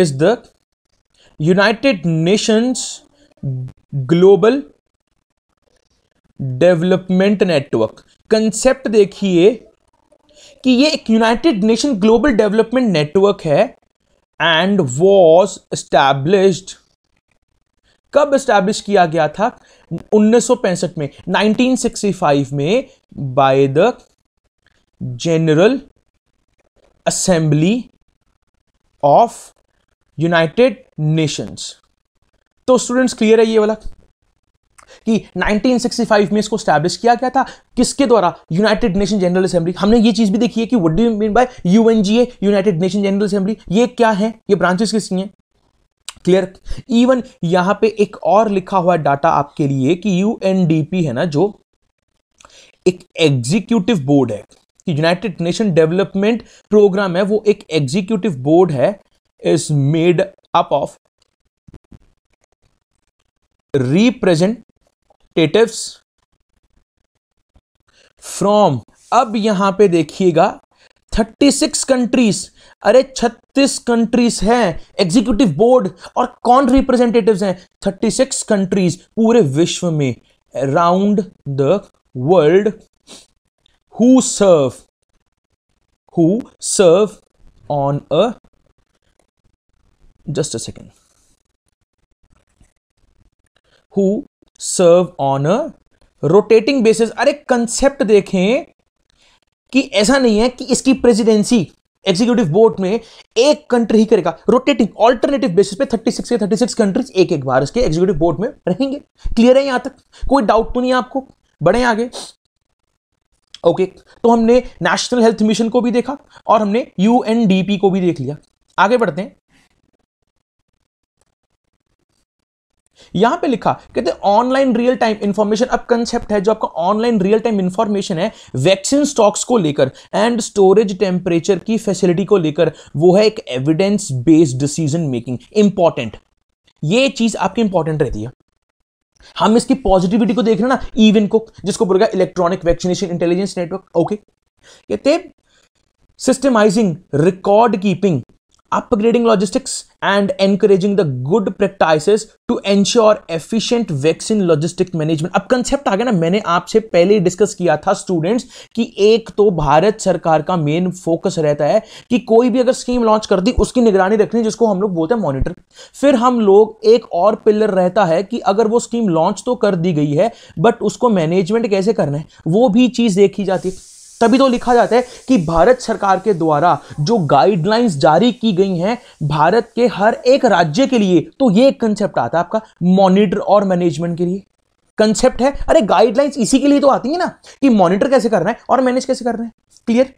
is the United Nations global development network concept देखिए कि ये एक United Nation global development network है एंड वॉज एस्टैब्लिश्ड कब एस्टैब्लिश किया गया था उन्नीस में 1965 में by the general assembly of United Nations तो स्टूडेंट्स क्लियर है ये वाला कि 1965 में इसको स्टैब्लिश किया गया था किसके द्वारा यूनाइटेड नेशन जनरल असेंबली हमने ये चीज भी देखी है कि what do mean by UNGA United Nation general assembly ये क्या है ये ब्रांचेस किसकी हैं क्लियर इवन यहां पे एक और लिखा हुआ डाटा आपके लिए कि यूएनडीपी है ना जो एक एग्जीक्यूटिव बोर्ड है यूनाइटेड नेशन डेवलपमेंट प्रोग्राम है वो एक एग्जीक्यूटिव बोर्ड है is made up of representatives from अब यहां पे देखिएगा 36 कंट्रीज अरे इकतीस कंट्रीज हैं एग्जीक्यूटिव बोर्ड और कौन रिप्रेजेंटेटिव हैं सिक्स कंट्रीज पूरे विश्व में around the world who serve who serve on a just a second who serve on a rotating basis अरे कंसेप्ट देखें कि ऐसा नहीं है कि इसकी प्रेसिडेंसी एग्जीक्यूटिव बोर्ड में एक कंट्री ही करेगा रोटेटिंग ऑल्टरनेटिव बेसिस पे 36 से 36 कंट्रीज एक एक बार उसके एग्जीक्यूटिव बोर्ड में रहेंगे क्लियर है यहां तक कोई डाउट तो नहीं आपको बढ़े आगे ओके तो हमने नेशनल हेल्थ मिशन को भी देखा और हमने यूएनडीपी को भी देख लिया आगे बढ़ते हैं यहां पे लिखा कहते ऑनलाइन रियल टाइम इंफॉर्मेशन अब कंसेप्ट है जो आपका ऑनलाइन रियल टाइम इंफॉर्मेशन है वैक्सीन स्टॉक्स को लेकर एंड स्टोरेज टेम्परेचर की फैसिलिटी को लेकर वो है एक evidence based decision making important ये चीज आपकी इंपॉर्टेंट रहती है हम इसकी पॉजिटिविटी को देख रहे ना इवन को जिसको बोलेगा electronic vaccination intelligence network okay कहते systemizing record keeping upgrading logistics and encouraging the good practices to ensure efficient vaccine logistic management अब कंसेप्ट आ गया ना मैंने आपसे पहले डिस्कस किया था स्टूडेंट्स कि एक तो भारत सरकार का मेन फोकस रहता है कि कोई भी अगर स्कीम लॉन्च कर दी उसकी निगरानी रखनी जिसको हम लोग बोलते हैं मॉनिटर फिर हम लोग एक और पिलर रहता है कि अगर वो स्कीम लॉन्च तो कर दी गई है बट उसको मैनेजमेंट कैसे करना है वो भी चीज देखी जाती है तभी तो लिखा जाता है कि भारत सरकार के द्वारा जो गाइडलाइंस जारी की गई हैं भारत के हर एक राज्य के लिए तो ये एक कंसेप्ट आता है आपका मॉनिटर और मैनेजमेंट के लिए कंसेप्ट है अरे गाइडलाइंस इसी के लिए तो आती है ना कि मॉनिटर कैसे करना है और मैनेज कैसे करना है क्लियर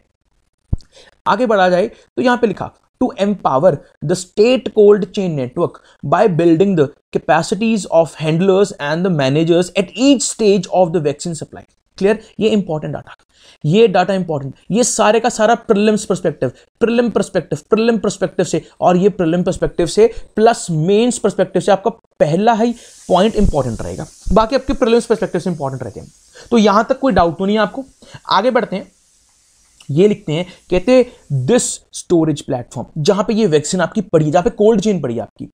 आगे बढ़ा जाए तो यहां पे लिखा to empower the state cold chain network by building the capacities of handlers and the managers at each stage of the vaccine supply clear ये इंपॉर्टेंट डाटा ये डाटा इंपॉर्टेंट ये सारे का सारा prelims perspective prelim perspective prelim perspective से और ये prelim perspective से प्लस मेंस परस्पेक्टिव से आपका पहला ही पॉइंट इंपॉर्टेंट रहेगा बाकी आपके प्रिलिम्स परस्पेक्टिव से इंपॉर्टेंट रहते हैं तो यहां तक कोई डाउट तो नहीं है आपको आगे बढ़ते हैं ये लिखते हैं कहते दिस स्टोरेज प्लेटफॉर्म जहां पे ये वैक्सीन आपकी पड़ी जहां पे कोल्ड चेन पड़ी आपकी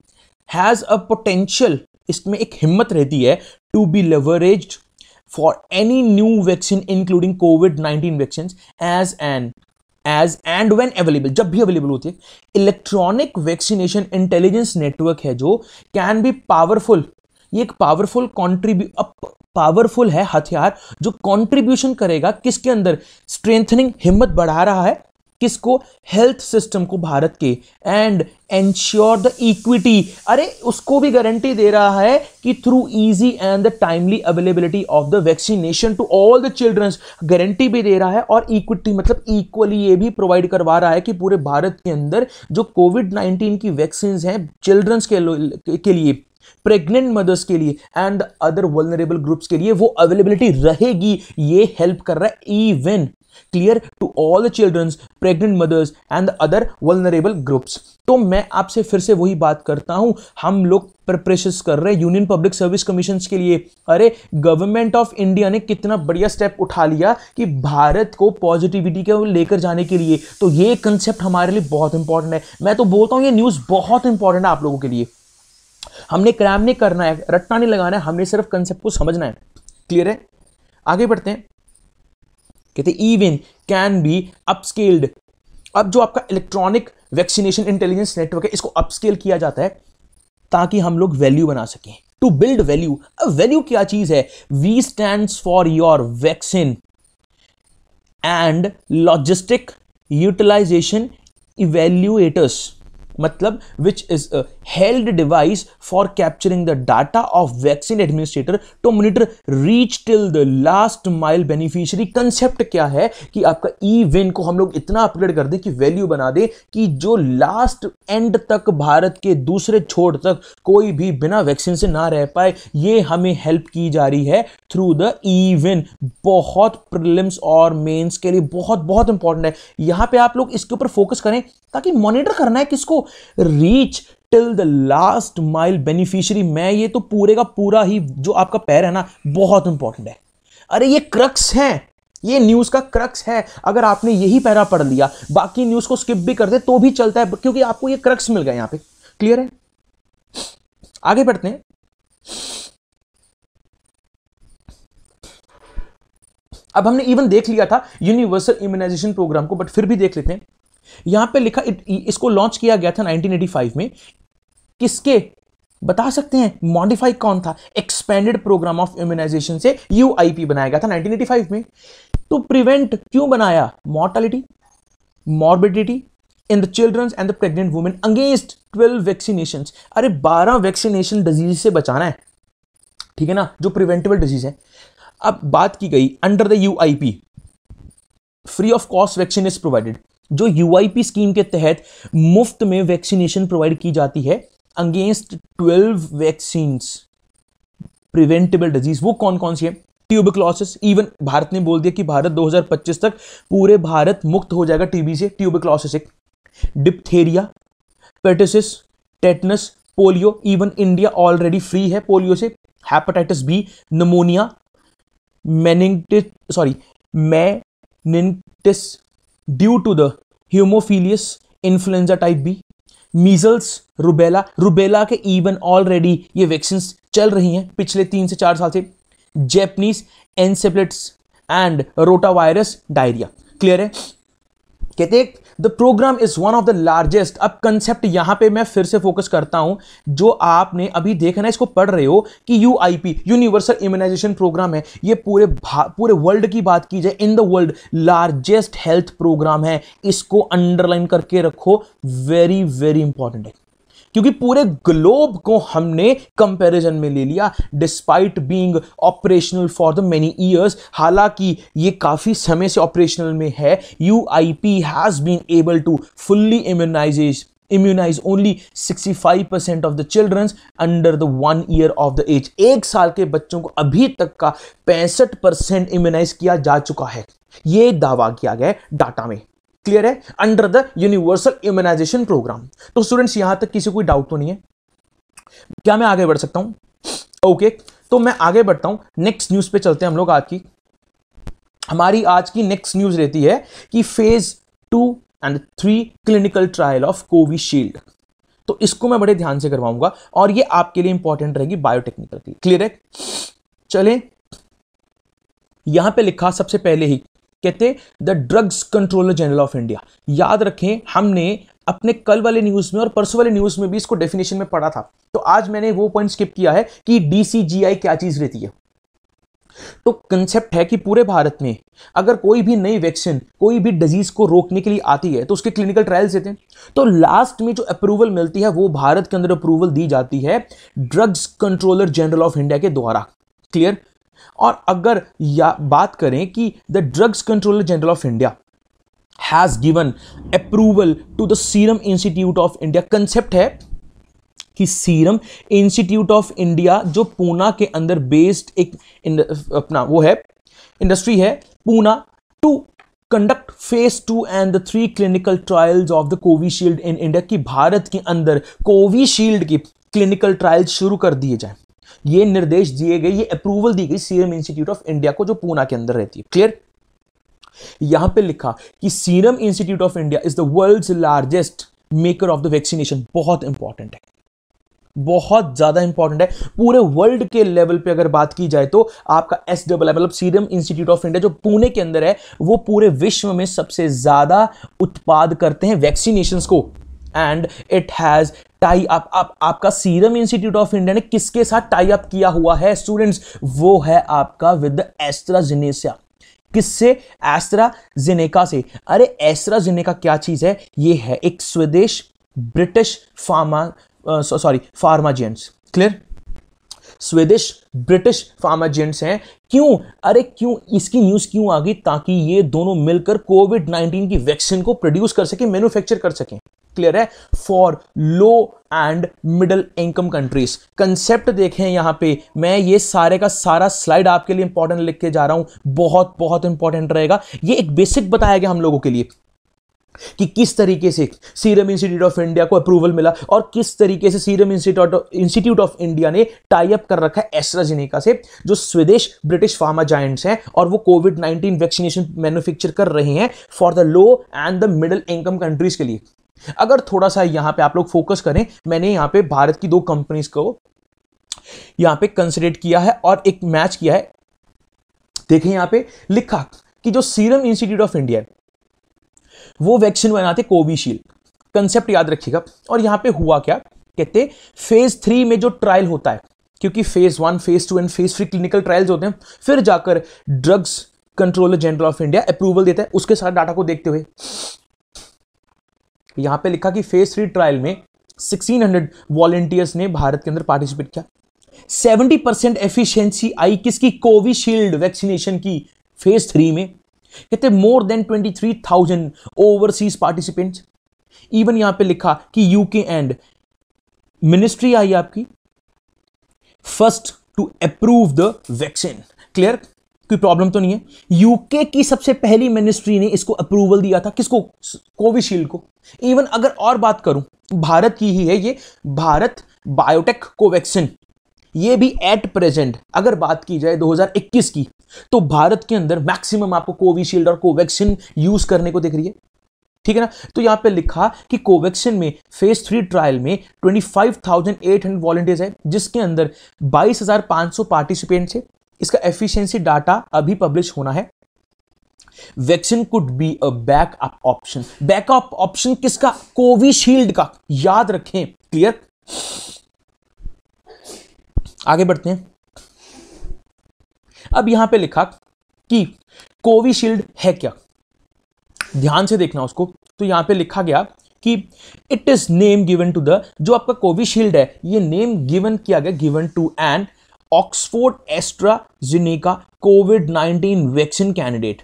हैज अ पोटेंशियल इसमें एक हिम्मत रहती है to be leveraged for any new vaccine including COVID-19 vaccines as an as and when available जब भी अवेलेबल होती है इलेक्ट्रॉनिक वैक्सीनेशन इंटेलिजेंस नेटवर्क है जो कैन बी पावरफुल एक पावरफुल कॉन्ट्रीब्यू अप पावरफुल है हथियार जो कॉन्ट्रीब्यूशन करेगा किसके अंदर स्ट्रेंथनिंग हिम्मत बढ़ा रहा है किसको हेल्थ सिस्टम को भारत के एंड एंश्योर द इक्विटी अरे उसको भी गारंटी दे रहा है कि through easy and the timely availability of the vaccination to all the childrens guarantee भी दे रहा है और इक्विटी मतलब इक्वली ये भी प्रोवाइड करवा रहा है कि पूरे भारत के अंदर जो कोविड नाइन्टीन की वैक्सीन हैं चिल्ड्रंस के, के लिए प्रेग्नेंट मदर्स के लिए एंड अदर वल्नरेबल ग्रुप्स के लिए वो अवेलेबिलिटी रहेगी ये हेल्प कर रहा है even clear to all the childrens pregnant mothers and the other vulnerable groups तो मैं आपसे फिर से वही बात करता हूं हम लोग प्रिपरेशन कर रहे हैं यूनियन पब्लिक सर्विस कमीशन के लिए अरे गवर्नमेंट ऑफ इंडिया ने कितना बढ़िया स्टेप उठा लिया कि भारत को पॉजिटिविटी के लेकर जाने के लिए तो ये कंसेप्ट हमारे लिए बहुत इंपॉर्टेंट है मैं तो बोलता हूँ ये न्यूज़ बहुत इंपॉर्टेंट है आप लोगों के लिए हमने क्रैम नहीं करना है रट्टा नहीं लगाना है हमने सिर्फ कंसेप्ट को समझना है क्लियर है आगे बढ़ते हैं कहते इवन कैन बी अपस्केल्ड अब जो आपका इलेक्ट्रॉनिक वैक्सीनेशन इंटेलिजेंस नेटवर्क है इसको अपस्केल किया जाता है ताकि हम लोग वैल्यू बना सकें टू बिल्ड वैल्यू अब वैल्यू क्या चीज है we stand for your vaccine and logistic utilization evaluators मतलब which is held device for capturing the data of vaccine administrator to monitor reach till the last mile beneficiary concept क्या है कि आपका ई eVIN को हम लोग इतना अपग्रेड कर दें कि वैल्यू बना दें कि जो लास्ट एंड तक भारत के दूसरे छोर तक कोई भी बिना वैक्सीन से ना रह पाए ये हमें हेल्प की जा रही है थ्रू द ई विन बहुत प्रिलिम्स और मेंस के लिए बहुत बहुत इंपॉर्टेंट है यहाँ पे आप लोग इसके ऊपर फोकस करें ताकि मॉनिटर करना है किसको reach till the last mile beneficiary मैं ये तो पूरे का पूरा ही जो आपका पैर है ना बहुत इंपॉर्टेंट है अरे ये क्रक्स है ये न्यूज़ का क्रक्स है अगर आपने यही पैरा पढ़ लिया बाकी न्यूज़ को स्किप भी कर दे तो भी चलता है क्योंकि आपको ये क्रक्स मिल गया यहां पे क्लियर है आगे बढ़ते हैं अब हमने इवन देख लिया था यूनिवर्सल इम्यूनाइजेशन प्रोग्राम को बट फिर भी देख लेते हैं यहां पे लिखा इसको लॉन्च किया गया था 1985 में किसके बता सकते हैं मॉडिफाई कौन था एक्सपेंडेड प्रोग्राम ऑफ इम्यूनाइजेशन से यूआईपी बनाया गया था 1985 में तो प्रिवेंट क्यों बनाया mortality morbidity in the childrens and the pregnant women against 12 vaccination अरे 12 वैक्सीनेशन डिजीज से बचाना है ठीक है ना जो प्रिवेंटेबल डिजीज है अब बात की गई under the U free of cost vaccine is provided जो यू स्कीम के तहत मुफ्त में वैक्सीनेशन प्रोवाइड की जाती है against twelve vaccine preventable disease वो कौन कौन सी है ट्यूबिक्लॉसिस इवन भारत ने बोल दिया कि भारत 2025 तक पूरे भारत मुक्त हो जाएगा टीबी से ट्यूबिक्लॉसिस एक diphtheria pertussis tetanus polio even India already free है पोलियो से hepatitis B pneumonia meningitis sorry meningitis due to the haemophilus influenza type B measles rubella rubella के इवन ऑलरेडी ये वैक्सीन चल रही हैं पिछले तीन से चार साल से Japanese encephalitis and rotavirus diarrhoea clear है कहते हैं the programme is one of the largest अब कंसेप्ट यहां पे मैं फिर से फोकस करता हूं जो आपने अभी देखा ना इसको पढ़ रहे हो कि पी यूनिवर्सल इम्यूनाइजेशन प्रोग्राम है ये पूरे पूरे वर्ल्ड की बात की जाए in the world largest health programme है इसको अंडरलाइन करके रखो वेरी वेरी इंपॉर्टेंट है क्योंकि पूरे ग्लोब को हमने कंपैरिजन में ले लिया despite being operational for the many years हालांकि ये काफ़ी समय से ऑपरेशनल में है U I P has been able to fully immunizes immunize only 65% of the childrens under the one year of the age एक साल के बच्चों को अभी तक का पैंसठ परसेंट इम्यूनाइज किया जा चुका है ये दावा किया गया डाटा में क्लियर है under the universal immunization programme तो स्टूडेंट्स यहां तक किसी कोई डाउट तो नहीं है क्या मैं आगे बढ़ सकता हूं ओके okay, तो मैं आगे बढ़ता हूं नेक्स्ट न्यूज पे चलते हैं हम लोग आज की हमारी आज की नेक्स्ट न्यूज रहती है कि phase two and three clinical trial of Covishield तो इसको मैं बड़े ध्यान से करवाऊंगा और ये आपके लिए इंपॉर्टेंट रहेगी बायोटेक्निकल की क्लियर है चले यहां पे लिखा सबसे पहले ही कहते the Drugs Controller General of India याद रखें हमने अपने कल वाले न्यूज में और परसों वाले न्यूज में भी इसको डेफिनेशन में पढ़ा था तो आज मैंने वो पॉइंट स्किप किया है कि डीसीजीआई क्या चीज रहती है तो कंसेप्ट है कि पूरे भारत में अगर कोई भी नई वैक्सीन कोई भी डिजीज को रोकने के लिए आती है तो उसके क्लिनिकल ट्रायल्स देते हैं तो लास्ट में जो अप्रूवल मिलती है वो भारत के अंदर अप्रूवल दी जाती है Drugs Controller General of India के द्वारा क्लियर और अगर या बात करें कि the Drugs Controller General of India has given approval to the Serum institute of India concept है कि सीरम इंस्टीट्यूट ऑफ इंडिया जो पूना के अंदर बेस्ड एक अपना वो है इंडस्ट्री है Poona to conduct phase two and the three clinical trials of the Covishield in India कि भारत के अंदर कोविशील्ड की क्लिनिकल ट्रायल्स शुरू कर दिए जाए ये निर्देश दिए गए ये अप्रूवल दी गई सीरम इंस्टीट्यूट ऑफ इंडिया को जो पूना के अंदर रहती है क्लियर यहां पे लिखा कि serum institute of India is the world largest maker of the vaccination बहुत इंपॉर्टेंट है बहुत ज़्यादा इंपॉर्टेंट है पूरे वर्ल्ड के लेवल पे अगर बात की जाए तो आपका एस डबल मतलब सीरम इंस्टीट्यूट ऑफ इंडिया जो पुणे के अंदर है वो पूरे विश्व में सबसे ज़्यादा उत्पाद करते हैं वैक्सीनेशन को and it has tie up आप, आपका सीरम इंस्टीट्यूट ऑफ इंडिया ने किसके साथ टाई अप किया हुआ है स्टूडेंट्स वो है आपका विद एस्ट्राजेनेसिया किससे जिनेका से अरे जिनेका क्या चीज़ है ये है एक Swedish British pharma sorry pharma giants clear Swedish British pharma giants हैं क्यों अरे क्यों इसकी न्यूज़ क्यों आ गई ताकि ये दोनों मिलकर कोविड 19 की वैक्सीन को प्रोड्यूस कर सके मैन्युफैक्चर कर सकें क्लियर है for low and middle income countries concept देखें यहां पे मैं ये सारे का सारा स्लाइड आपके लिए इंपॉर्टेंट लिख के जा रहा हूं बहुत बहुत इंपॉर्टेंट रहेगा ये एक बेसिक बताया गया हम लोगों के लिए कि किस तरीके से सीरम इंस्टीट्यूट ऑफ इंडिया को अप्रूवल मिला और किस तरीके से Serum Institute Institute of India ने टाई अप कर रखा है एस्ट्राजेनेका से जो स्वदेश ब्रिटिश फार्मा जायंट्स हैं और वो कोविड 19 वैक्सीनेशन मैन्युफैक्चर कर रहे हैं for the low and the middle income countries के लिए अगर थोड़ा सा यहां पे आप लोग फोकस करें मैंने यहां पे भारत की दो कंपनीज को यहां पे कंसिडर किया है और एक मैच किया है देखें यहां पे लिखा कि जो सीरम इंस्टीट्यूट ऑफ इंडिया वो वैक्सीन बनाते कोविशील्ड कंसेप्ट याद रखिएगा और यहां पे हुआ क्या कहते फेज थ्री में जो ट्रायल होता है क्योंकि phase one phase two and phase three clinical trials होते हैं फिर जाकर Drugs Controller General of India approval देता है उसके साथ डाटा को देखते हुए यहाँ पे लिखा कि फेज थ्री ट्रायल में 1600 वॉलेंटियर्स ने भारत के अंदर पार्टिसिपेट किया 70 परसेंट एफिशियंसी आई किसकी कोविशील्ड वैक्सीनेशन की फेज थ्री में कहते more than 23,000 overseas participants even यहां पे लिखा कि यूके एंड मिनिस्ट्री आई आपकी first to approve the vaccine clear कोई प्रॉब्लम तो नहीं है यूके की सबसे पहली मिनिस्ट्री ने इसको अप्रूवल दिया था किसको कोविशील्ड को इवन अगर और बात करूं भारत की ही है ये भारत बायोटेक कोवैक्सिन ये भी एट प्रेजेंट अगर बात की जाए 2021 की तो भारत के अंदर मैक्सिमम आपको कोविशील्ड और कोवैक्सिन यूज करने को दिख रही है ठीक है ना तो यहां पे लिखा कि कोवैक्सिन में फेज थ्री ट्रायल में 25,800 वॉलंटियर्स है जिसके अंदर 22,500 पार्टिसिपेंट्स है इसका एफिशिएंसी डाटा अभी पब्लिश होना है vaccine could be a backup option backup option किसका कोविशील्ड का याद रखें क्लियर आगे बढ़ते हैं अब यहां पे लिखा कि कोविशील्ड है क्या ध्यान से देखना उसको तो यहां पे लिखा गया कि it is name given to the जो आपका कोविशील्ड है ये नेम गिवन किया गया given to and Oxford AstraZeneca Covid 19 vaccine candidate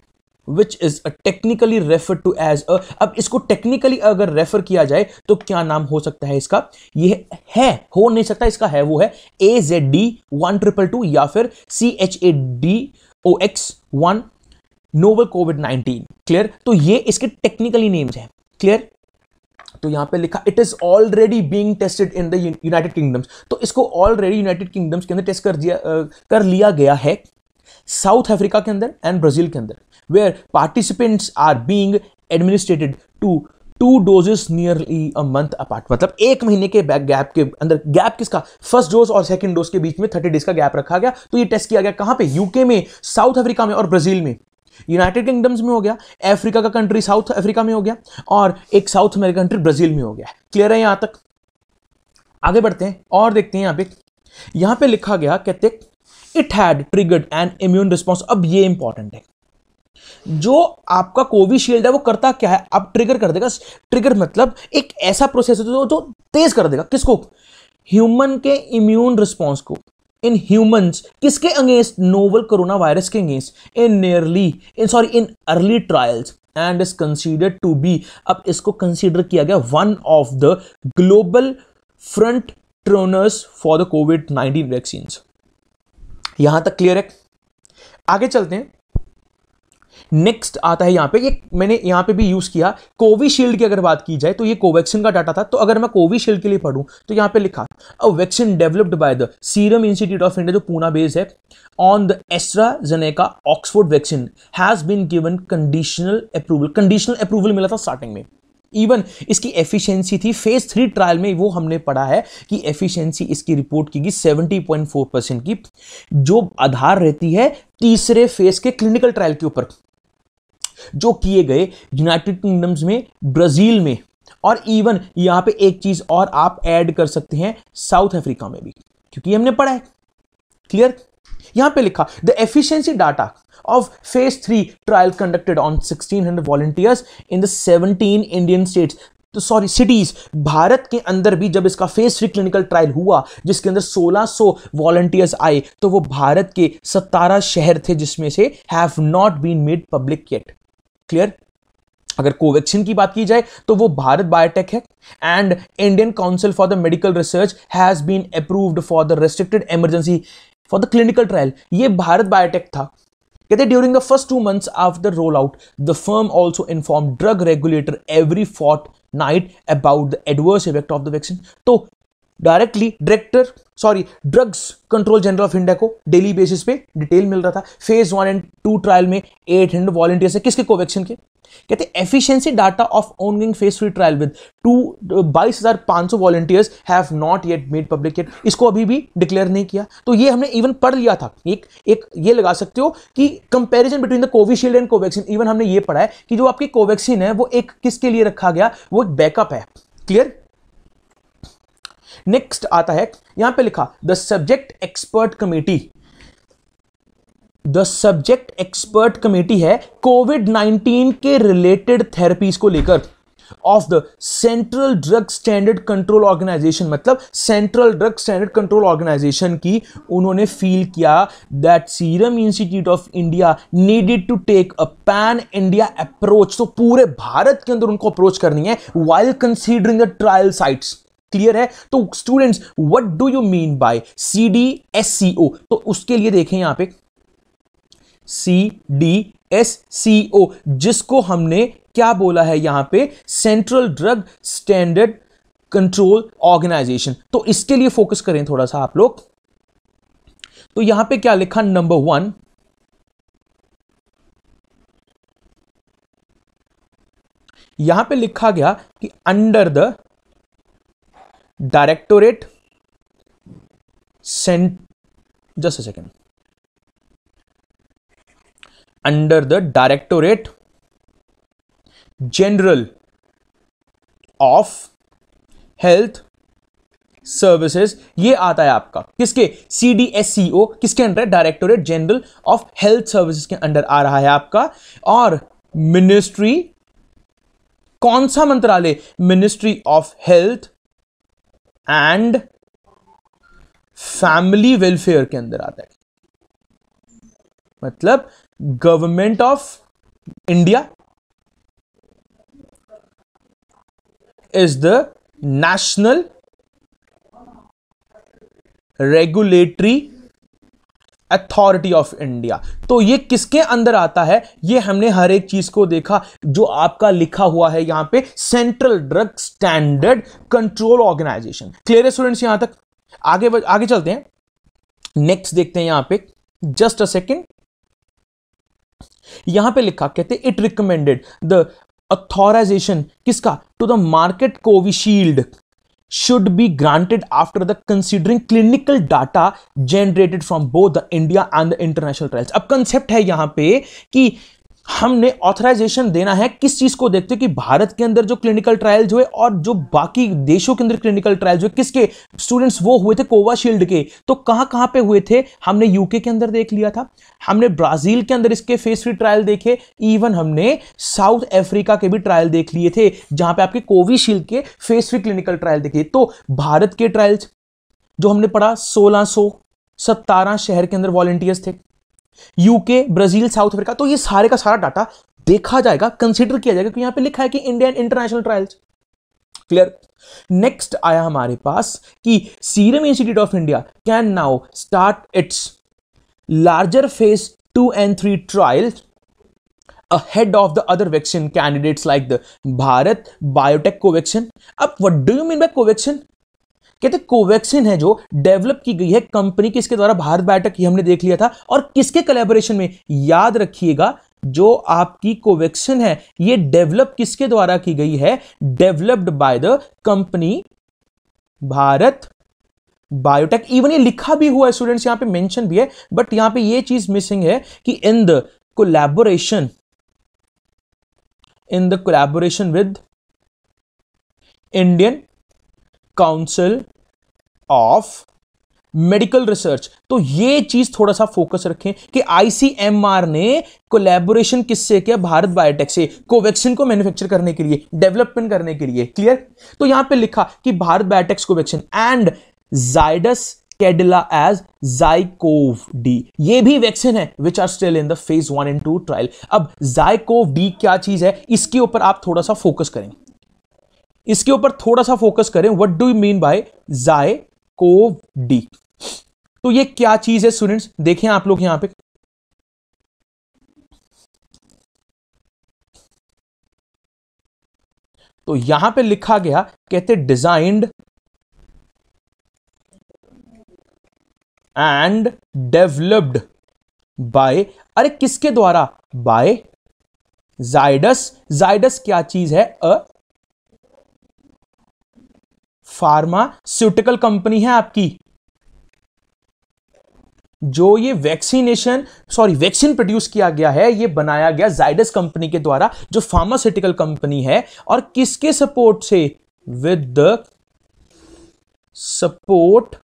which is a technically refer to as a अब इसको टेक्निकली अगर रेफर किया जाए तो क्या नाम हो सकता है इसका यह है हो नहीं सकता इसका है वो है A Z D one triple two या फिर C H A D O X one novel Covid nineteen clear तो ये इसके टेक्निकली नेम्स हैं क्लियर तो यहां पे लिखा it is already being tested in the United Kingdoms तो इसको ऑलरेडी यूनाइटेड किंगडम्स के अंदर टेस्ट कर दिया कर लिया गया है साउथ अफ्रीका के अंदर एंड ब्राजील के अंदर where participants are being administrated to two doses nearly a month apart मतलब एक महीने के बैक गैप के अंदर गैप किसका फर्स्ट डोज और सेकंड डोज के बीच में थर्टी डेज का गैप रखा गया तो ये टेस्ट किया गया कहां पे यूके में साउथ अफ्रीका में और ब्राजील में यूनाइटेड किंगडम्स में हो गया अफ्रीका का कंट्री साउथ अफ्रीका में हो गया और एक साउथ अमेरिका कंट्री ब्राजील में हो गया क्लियर है यहां तक आगे बढ़ते हैं और देखते हैं यहां पे यहां पे लिखा गया कहते it had triggered an immune response अब ये इंपॉर्टेंट है जो आपका कोविशील्ड है वो करता क्या है आप ट्रिगर कर देगा ट्रिगर मतलब एक ऐसा प्रोसेस है जो, जो तेज कर देगा किसको ह्यूमन के इम्यून रिस्पॉन्स को इन ह्यूमंस किसके अगेंस्ट नोवल कोरोना वायरस के against in nearly in sorry in early trials and is consider to be अब इसको कंसीडर किया गया one of the global frontrunners for the Covid nineteen vaccine यहां तक clear है आगे चलते हैं नेक्स्ट आता है यहाँ पे ये मैंने यहाँ पे भी यूज़ किया कोविशील्ड की अगर बात की जाए तो ये कोवैक्सिन का डाटा था तो अगर मैं कोविशील्ड के लिए पढ़ूँ तो यहाँ पे लिखा a vaccine developed by the Serum institute of India जो पूना बेस है on the AstraZeneca Oxford vaccine has been given conditional approval conditional approval मिला था स्टार्टिंग में इवन इसकी एफिशिएंसी थी फेज थ्री ट्रायल में वो हमने पढ़ा है कि एफिशिएंसी इसकी रिपोर्ट की गई 70.4 परसेंट की जो आधार रहती है तीसरे फेज के क्लिनिकल ट्रायल के ऊपर जो किए गए यूनाइटेड किंगडम्स में ब्राज़ील में और इवन यहाँ पे एक चीज़ और आप ऐड कर सकते हैं साउथ अफ्रीका में भी क्योंकि हमने पढ़ा है क्लियर यहाँ पे लिखा the efficiency data of phase 3 trial conducted on 1600 volunteers in the 17 Indian states तो सॉरी सिटीज भारत के अंदर भी जब इसका फेज थ्री क्लिनिकल ट्रायल हुआ जिसके अंदर 1600 वॉलंटियर्स आए तो वो भारत के 17 शहर थे जिसमें से have not been made public yet clear अगर कोवैक्सीन की बात की जाए तो वो भारत बायोटेक है and Indian Council for the Medical Research has been approved for the restricted emergency for the clinical trial ये भारत बायोटेक था कहते during the first two months after roll out the firm also inform drug regulator every fortnight about the adverse effect of the vaccine तो directly director sorry Drugs Control General of India को daily basis पे detail मिल रहा था phase one and two trial में eight hundred volunteers है किसके Covaxin के कहते efficiency data of ongoing phase three trial with two बाईस हजार पांच सौ volunteers have not yet made public yet इसको अभी भी डिक्लेयर नहीं किया तो ये हमने इवन पढ़ लिया था एक एक ये लगा सकते हो कि comparison between the Covishield and Covaxin even हमने ये पढ़ा है कि जो आपकी कोवैक्सीन है वो एक किसके लिए रखा गया वो एक बैकअप है क्लियर नेक्स्ट आता है यहां पे लिखा the subject expert committee the subject expert committee है कोविड 19 के रिलेटेड थेरेपीज को लेकर of the Central Drug Standard Control Organisation मतलब Central Drug Standard Control Organisation की उन्होंने फील किया that Serum institute of India needed to take a pan India approach तो पूरे भारत के अंदर उनको अप्रोच करनी है while considering the trial sites clear है तो students what do you mean by C D S C O तो उसके लिए देखें यहां पे सी डी एस सी ओ जिसको हमने क्या बोला है यहां पे Central Drug Standard Control Organisation तो इसके लिए फोकस करें थोड़ा सा आप लोग तो यहां पे क्या लिखा नंबर वन यहां पे लिखा गया कि under the directorate sent just a second under the Directorate General of Health Services ये आता है आपका किसके सी डी एस सी ओ किसके अंडर है Directorate General of Health Services के अंडर आ रहा है आपका और मिनिस्ट्री कौन सा मंत्रालय Ministry of health and family Welfare के अंदर आता है मतलब Government of India is the national regulatory authority of India तो ये किसके अंदर आता है ये हमने हर एक चीज को देखा जो आपका लिखा हुआ है यहां पे Central Drug Standard Control Organisation clear students यहां तक आगे आगे चलते हैं नेक्स्ट देखते हैं यहां पे जस्ट अ सेकेंड यहां पे लिखा कहते इट रिकमेंडेड द अथोराइजेशन किसका to the market Covishield should be granted after the considering clinical data generated from both the India and the international trials. अब concept है यहाँ पे कि हमने ऑथराइजेशन देना है किस चीज को देखते कि भारत के अंदर जो क्लिनिकल ट्रायल्स हुए और जो बाकी देशों के अंदर क्लिनिकल ट्रायल्स हुए किसके स्टूडेंट्स वो हुए थे कोवाशील्ड के तो कहां कहां पे हुए थे हमने यूके के अंदर देख लिया था हमने ब्राजील के अंदर इसके फेस थ्री ट्रायल देखे इवन हमने साउथ अफ्रीका के भी ट्रायल देख लिए थे जहां पे आपके कोविशील्ड के फेस थ्री क्लिनिकल ट्रायल देखे तो भारत के ट्रायल्स जो हमने पढ़ा सोलह सो सतारह शहर के अंदर वॉलेंटियर्स थे यूके ब्राजील साउथ अफ्रीका तो ये सारे का सारा डाटा देखा जाएगा कंसिडर किया जाएगा क्योंकि यहां पे लिखा है कि Indian international trials clear next आया हमारे पास कि serum institute of India can now start its larger phase two and three trial head of the other vaccine candidate like the Bharat biotech Covaxin अब what do you mean by Covaxin कहते कोवैक्सिन है जो develop की गई है कंपनी किसके द्वारा भारत बायोटेक हमने देख लिया था और किसके कलेबोरेशन में याद रखिएगा जो आपकी कोवैक्सिन है ये डेवलप किसके द्वारा की गई है developed by the company Bharat biotech even ये लिखा भी हुआ है स्टूडेंट्स यहां पे मेंशन भी है बट यहां पे ये चीज मिसिंग है कि in the collaboration in the collaboration with Indian Council of Medical Research तो ये चीज थोड़ा सा फोकस रखें कि आईसीएमआर ने कोलैबोरेशन किससे किया भारत बायोटेक से कोवैक्सीन को मैन्युफैक्चर करने के लिए डेवलपमेंट करने के लिए क्लियर तो यहां पे लिखा कि Bharat biotech's Covaxin and Zydus Cadila as ZyCoV D ये भी वैक्सीन है which are still in the phase one and two trial अब जाइकोव डी क्या चीज है इसके ऊपर आप थोड़ा सा फोकस करेंगे इसके ऊपर थोड़ा सा फोकस करें what do you mean by ZyCoV D तो ये क्या चीज है स्टूडेंट्स देखें आप लोग यहां पे तो यहां पे लिखा गया कहते डिजाइंड एंड डेवलप्ड बाय अरे किसके द्वारा बाय जाइडस जाइडस क्या चीज है अ फार्मास्यूटिकल कंपनी है आपकी जो ये वैक्सीनेशन सॉरी वैक्सीन प्रोड्यूस किया गया है ये बनाया गया जाइडस कंपनी के द्वारा जो फार्मास्यूटिकल कंपनी है और किसके सपोर्ट से with the support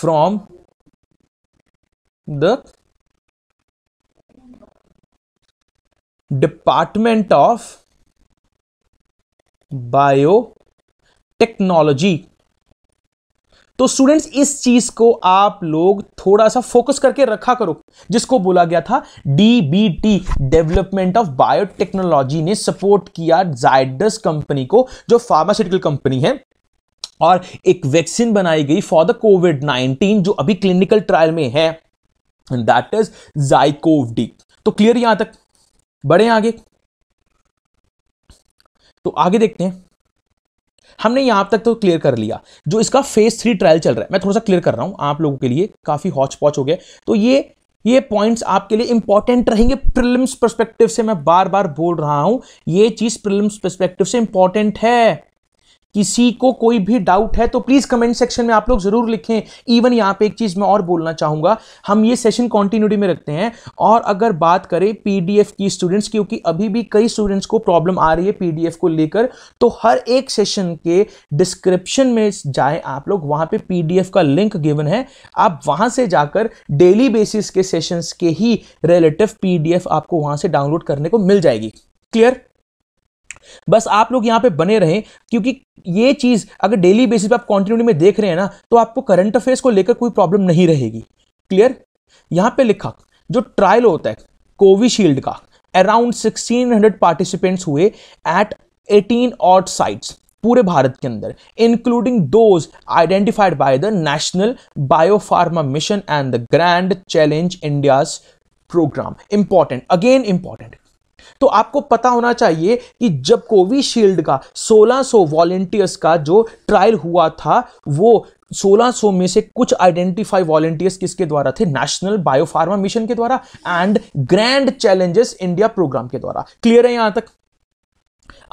from the department of biotechnology तो स्टूडेंट्स इस चीज को आप लोग थोड़ा सा फोकस करके रखा करो जिसको बोला गया था डीबीटी डेवलपमेंट ऑफ बायोटेक्नोलॉजी ने सपोर्ट किया जायडस कंपनी को जो फार्मास्यूटिकल कंपनी है और एक वैक्सीन बनाई गई फॉर द कोविड 19 जो अभी क्लिनिकल ट्रायल में है दैट इज जाइकोव डी तो क्लियर यहां तक बढ़े आगे तो आगे देखते हैं हमने यहां तक तो क्लियर कर लिया जो इसका फेज थ्री ट्रायल चल रहा है मैं थोड़ा सा क्लियर कर रहा हूं आप लोगों के लिए काफ़ी हॉच पॉच हो गया तो ये ये पॉइंट्स आपके लिए इंपॉर्टेंट रहेंगे प्रिलिम्स परस्पेक्टिव से मैं बार बार बोल रहा हूं ये चीज प्रिलिम्स परस्पेक्टिव से इंपॉर्टेंट है किसी को कोई भी डाउट है तो प्लीज कमेंट सेक्शन में आप लोग जरूर लिखें इवन यहां पे एक चीज मैं और बोलना चाहूंगा हम ये सेशन कॉन्टिन्यूटी में रखते हैं और अगर बात करें पीडीएफ की स्टूडेंट्स क्योंकि अभी भी कई स्टूडेंट्स को प्रॉब्लम आ रही है पीडीएफ को लेकर तो हर एक सेशन के डिस्क्रिप्शन में जाए आप लोग वहां पर पी का लिंक गिवन है आप वहां से जाकर डेली बेसिस के सेशन के ही रिलेटिव पी आपको वहां से डाउनलोड करने को मिल जाएगी क्लियर बस आप लोग यहां पे बने रहें क्योंकि ये चीज़ अगर डेली बेसिस पे आप कॉन्टिन्यूटी में देख रहे हैं ना तो आपको करंट अफेयर्स को लेकर कोई प्रॉब्लम नहीं रहेगी क्लियर यहां पे लिखा जो ट्रायल होता है कोविशील्ड का अराउंड 1600 पार्टिसिपेंट्स हुए एट 18 ऑट साइट्स पूरे भारत के अंदर including those identified by the national biopharma mission and the grand challenge India's program important again important तो आपको पता होना चाहिए कि जब कोविशील्ड का 1600 वॉलेंटियर्स का जो ट्रायल हुआ था वो 1600 में से कुछ आइडेंटिफाई वॉलेंटियर्स किसके द्वारा थे नेशनल बायोफार्मा मिशन के द्वारा and grand challenges India program के द्वारा क्लियर है यहां तक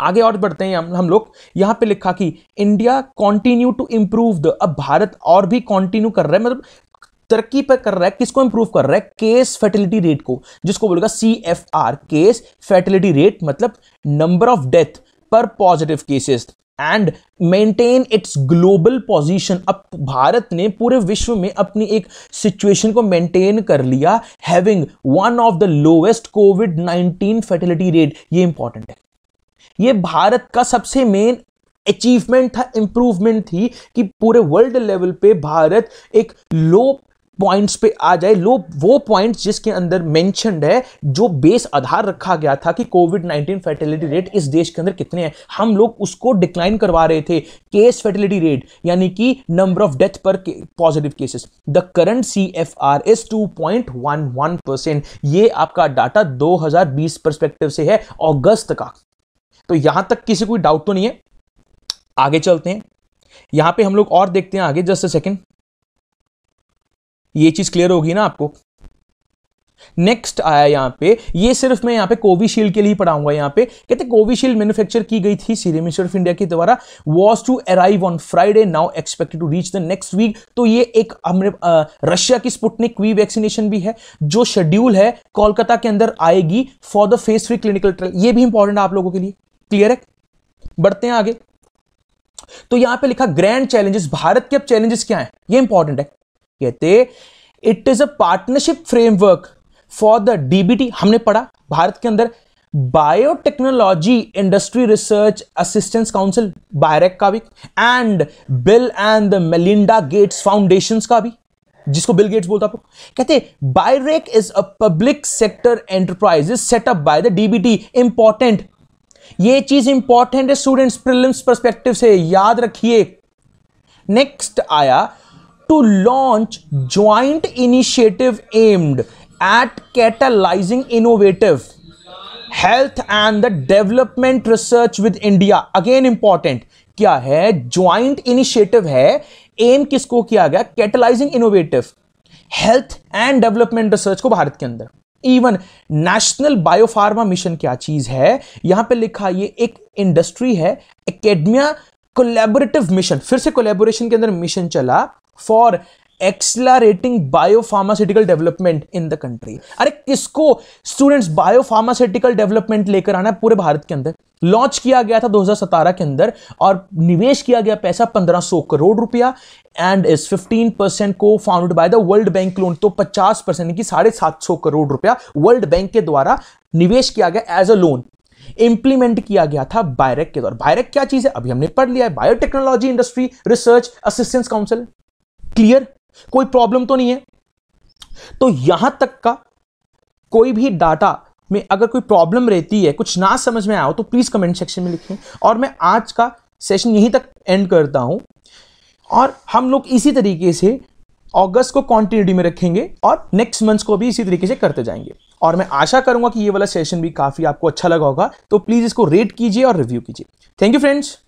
आगे और बढ़ते हैं हम लोग यहां पे लिखा कि India continue to improve the अब भारत और भी कंटिन्यू कर रहा है मतलब तरक्की पर कर रहा है किसको इंप्रूव कर रहा है केस फर्टिलिटी रेट को जिसको बोलेगा C F R case fertility rate मतलब number of death per positive cases and maintain its global position अब भारत ने पूरे विश्व में अपनी एक सिचुएशन को मेंटेन कर लिया having one of the lowest covid 19 fertility rate ये इंपॉर्टेंट है ये भारत का सबसे मेन अचीवमेंट था इंप्रूवमेंट थी कि पूरे वर्ल्ड लेवल पे भारत एक लो पॉइंट्स पे आ जाए लो वो पॉइंट्स जिसके अंदर मेंशनड है जो बेस आधार रखा गया था कि कोविड 19 फर्टिलिटी रेट इस देश के अंदर कितने हैं हम लोग उसको डिक्लाइन करवा रहे थे केस फर्टिलिटी रेट यानी कि number of death per positive cases the current C F R is two point one one percent ये आपका डाटा 2020 परस्पेक्टिव से है अगस्त का तो यहां तक किसी कोई डाउट तो नहीं है आगे चलते हैं यहां पे हम लोग और देखते हैं आगे जस्ट अ सेकेंड ये चीज क्लियर होगी ना आपको नेक्स्ट आया यहां पे ये सिर्फ मैं यहां पे कोविशील्ड के लिए पढ़ाऊंगा यहां पे कहते कोविशील्ड मैन्युफैक्चर की गई थी सीरम इंस्टीट्यूट ऑफ इंडिया के द्वारा was to arrive on Friday now expected to reach the next week तो ये एक हमने रशिया की स्पुटनिक वी वैक्सीनेशन भी है जो शेड्यूल है कोलकाता के अंदर आएगी for the phase three clinical trial ये भी इंपॉर्टेंट आप लोगों के लिए क्लियर है बढ़ते हैं आगे तो यहां पे लिखा ग्रैंड चैलेंजेस भारत के अब चैलेंजेस क्या है ये इंपॉर्टेंट है कहते it is a partnership framework for the DBT हमने पढ़ा भारत के अंदर biotechnology industry research assistance council BIRAC का भी and Bill and the Melinda Gates Foundation का भी जिसको बिल गेट्स बोलता कहते BIRAC is a public sector enterprises setup by the DBT important ये चीज इंपॉर्टेंट है स्टूडेंट्स प्रिलिम्स परस्पेक्टिव से याद रखिए नेक्स्ट आया to launch joint initiative aimed at catalyzing innovative health and the development research with India. Again important. क्या है joint initiative है एम किसको किया गया catalysing innovative health and development research को भारत के अंदर इवन नेशनल बायोफार्मा मिशन क्या चीज है यहां पे लिखा ये एक इंडस्ट्री है एकेडमिया कोलेबोरेटिव मिशन फिर से कोलेबोरेशन के अंदर मिशन चला for accelerating biopharmaceutical development in the country अरे किसको स्टूडेंट्स बायोफार्मास्यूटिकल डेवलपमेंट लेकर आना है पूरे भारत के अंदर लॉन्च किया गया था 2017 के अंदर और निवेश किया गया पैसा 1500 करोड़ रुपया एंड इस 15 परसेंट को found by the World Bank loan तो 50 परसेंट की साढ़े सात सौ करोड़ रुपया वर्ल्ड बैंक के द्वारा निवेश किया गया एज अ लोन इंप्लीमेंट किया गया था बायरेक के द्वारा बायरेक क्या चीज है अभी हमने पढ़ लिया है biotechnology industry research assistance council clear कोई प्रॉब्लम तो नहीं है तो यहां तक का कोई भी डाटा में अगर कोई प्रॉब्लम रहती है कुछ ना समझ में आया हो तो प्लीज कमेंट सेक्शन में लिखें और मैं आज का सेशन यहीं तक एंड करता हूं और हम लोग इसी तरीके से अगस्त को कॉन्टिन्यूटी में रखेंगे और नेक्स्ट मंथ को भी इसी तरीके से करते जाएंगे और मैं आशा करूंगा कि ये वाला सेशन भी काफ़ी आपको अच्छा लगा होगा तो प्लीज़ इसको रेट कीजिए और रिव्यू कीजिए थैंक यू फ्रेंड्स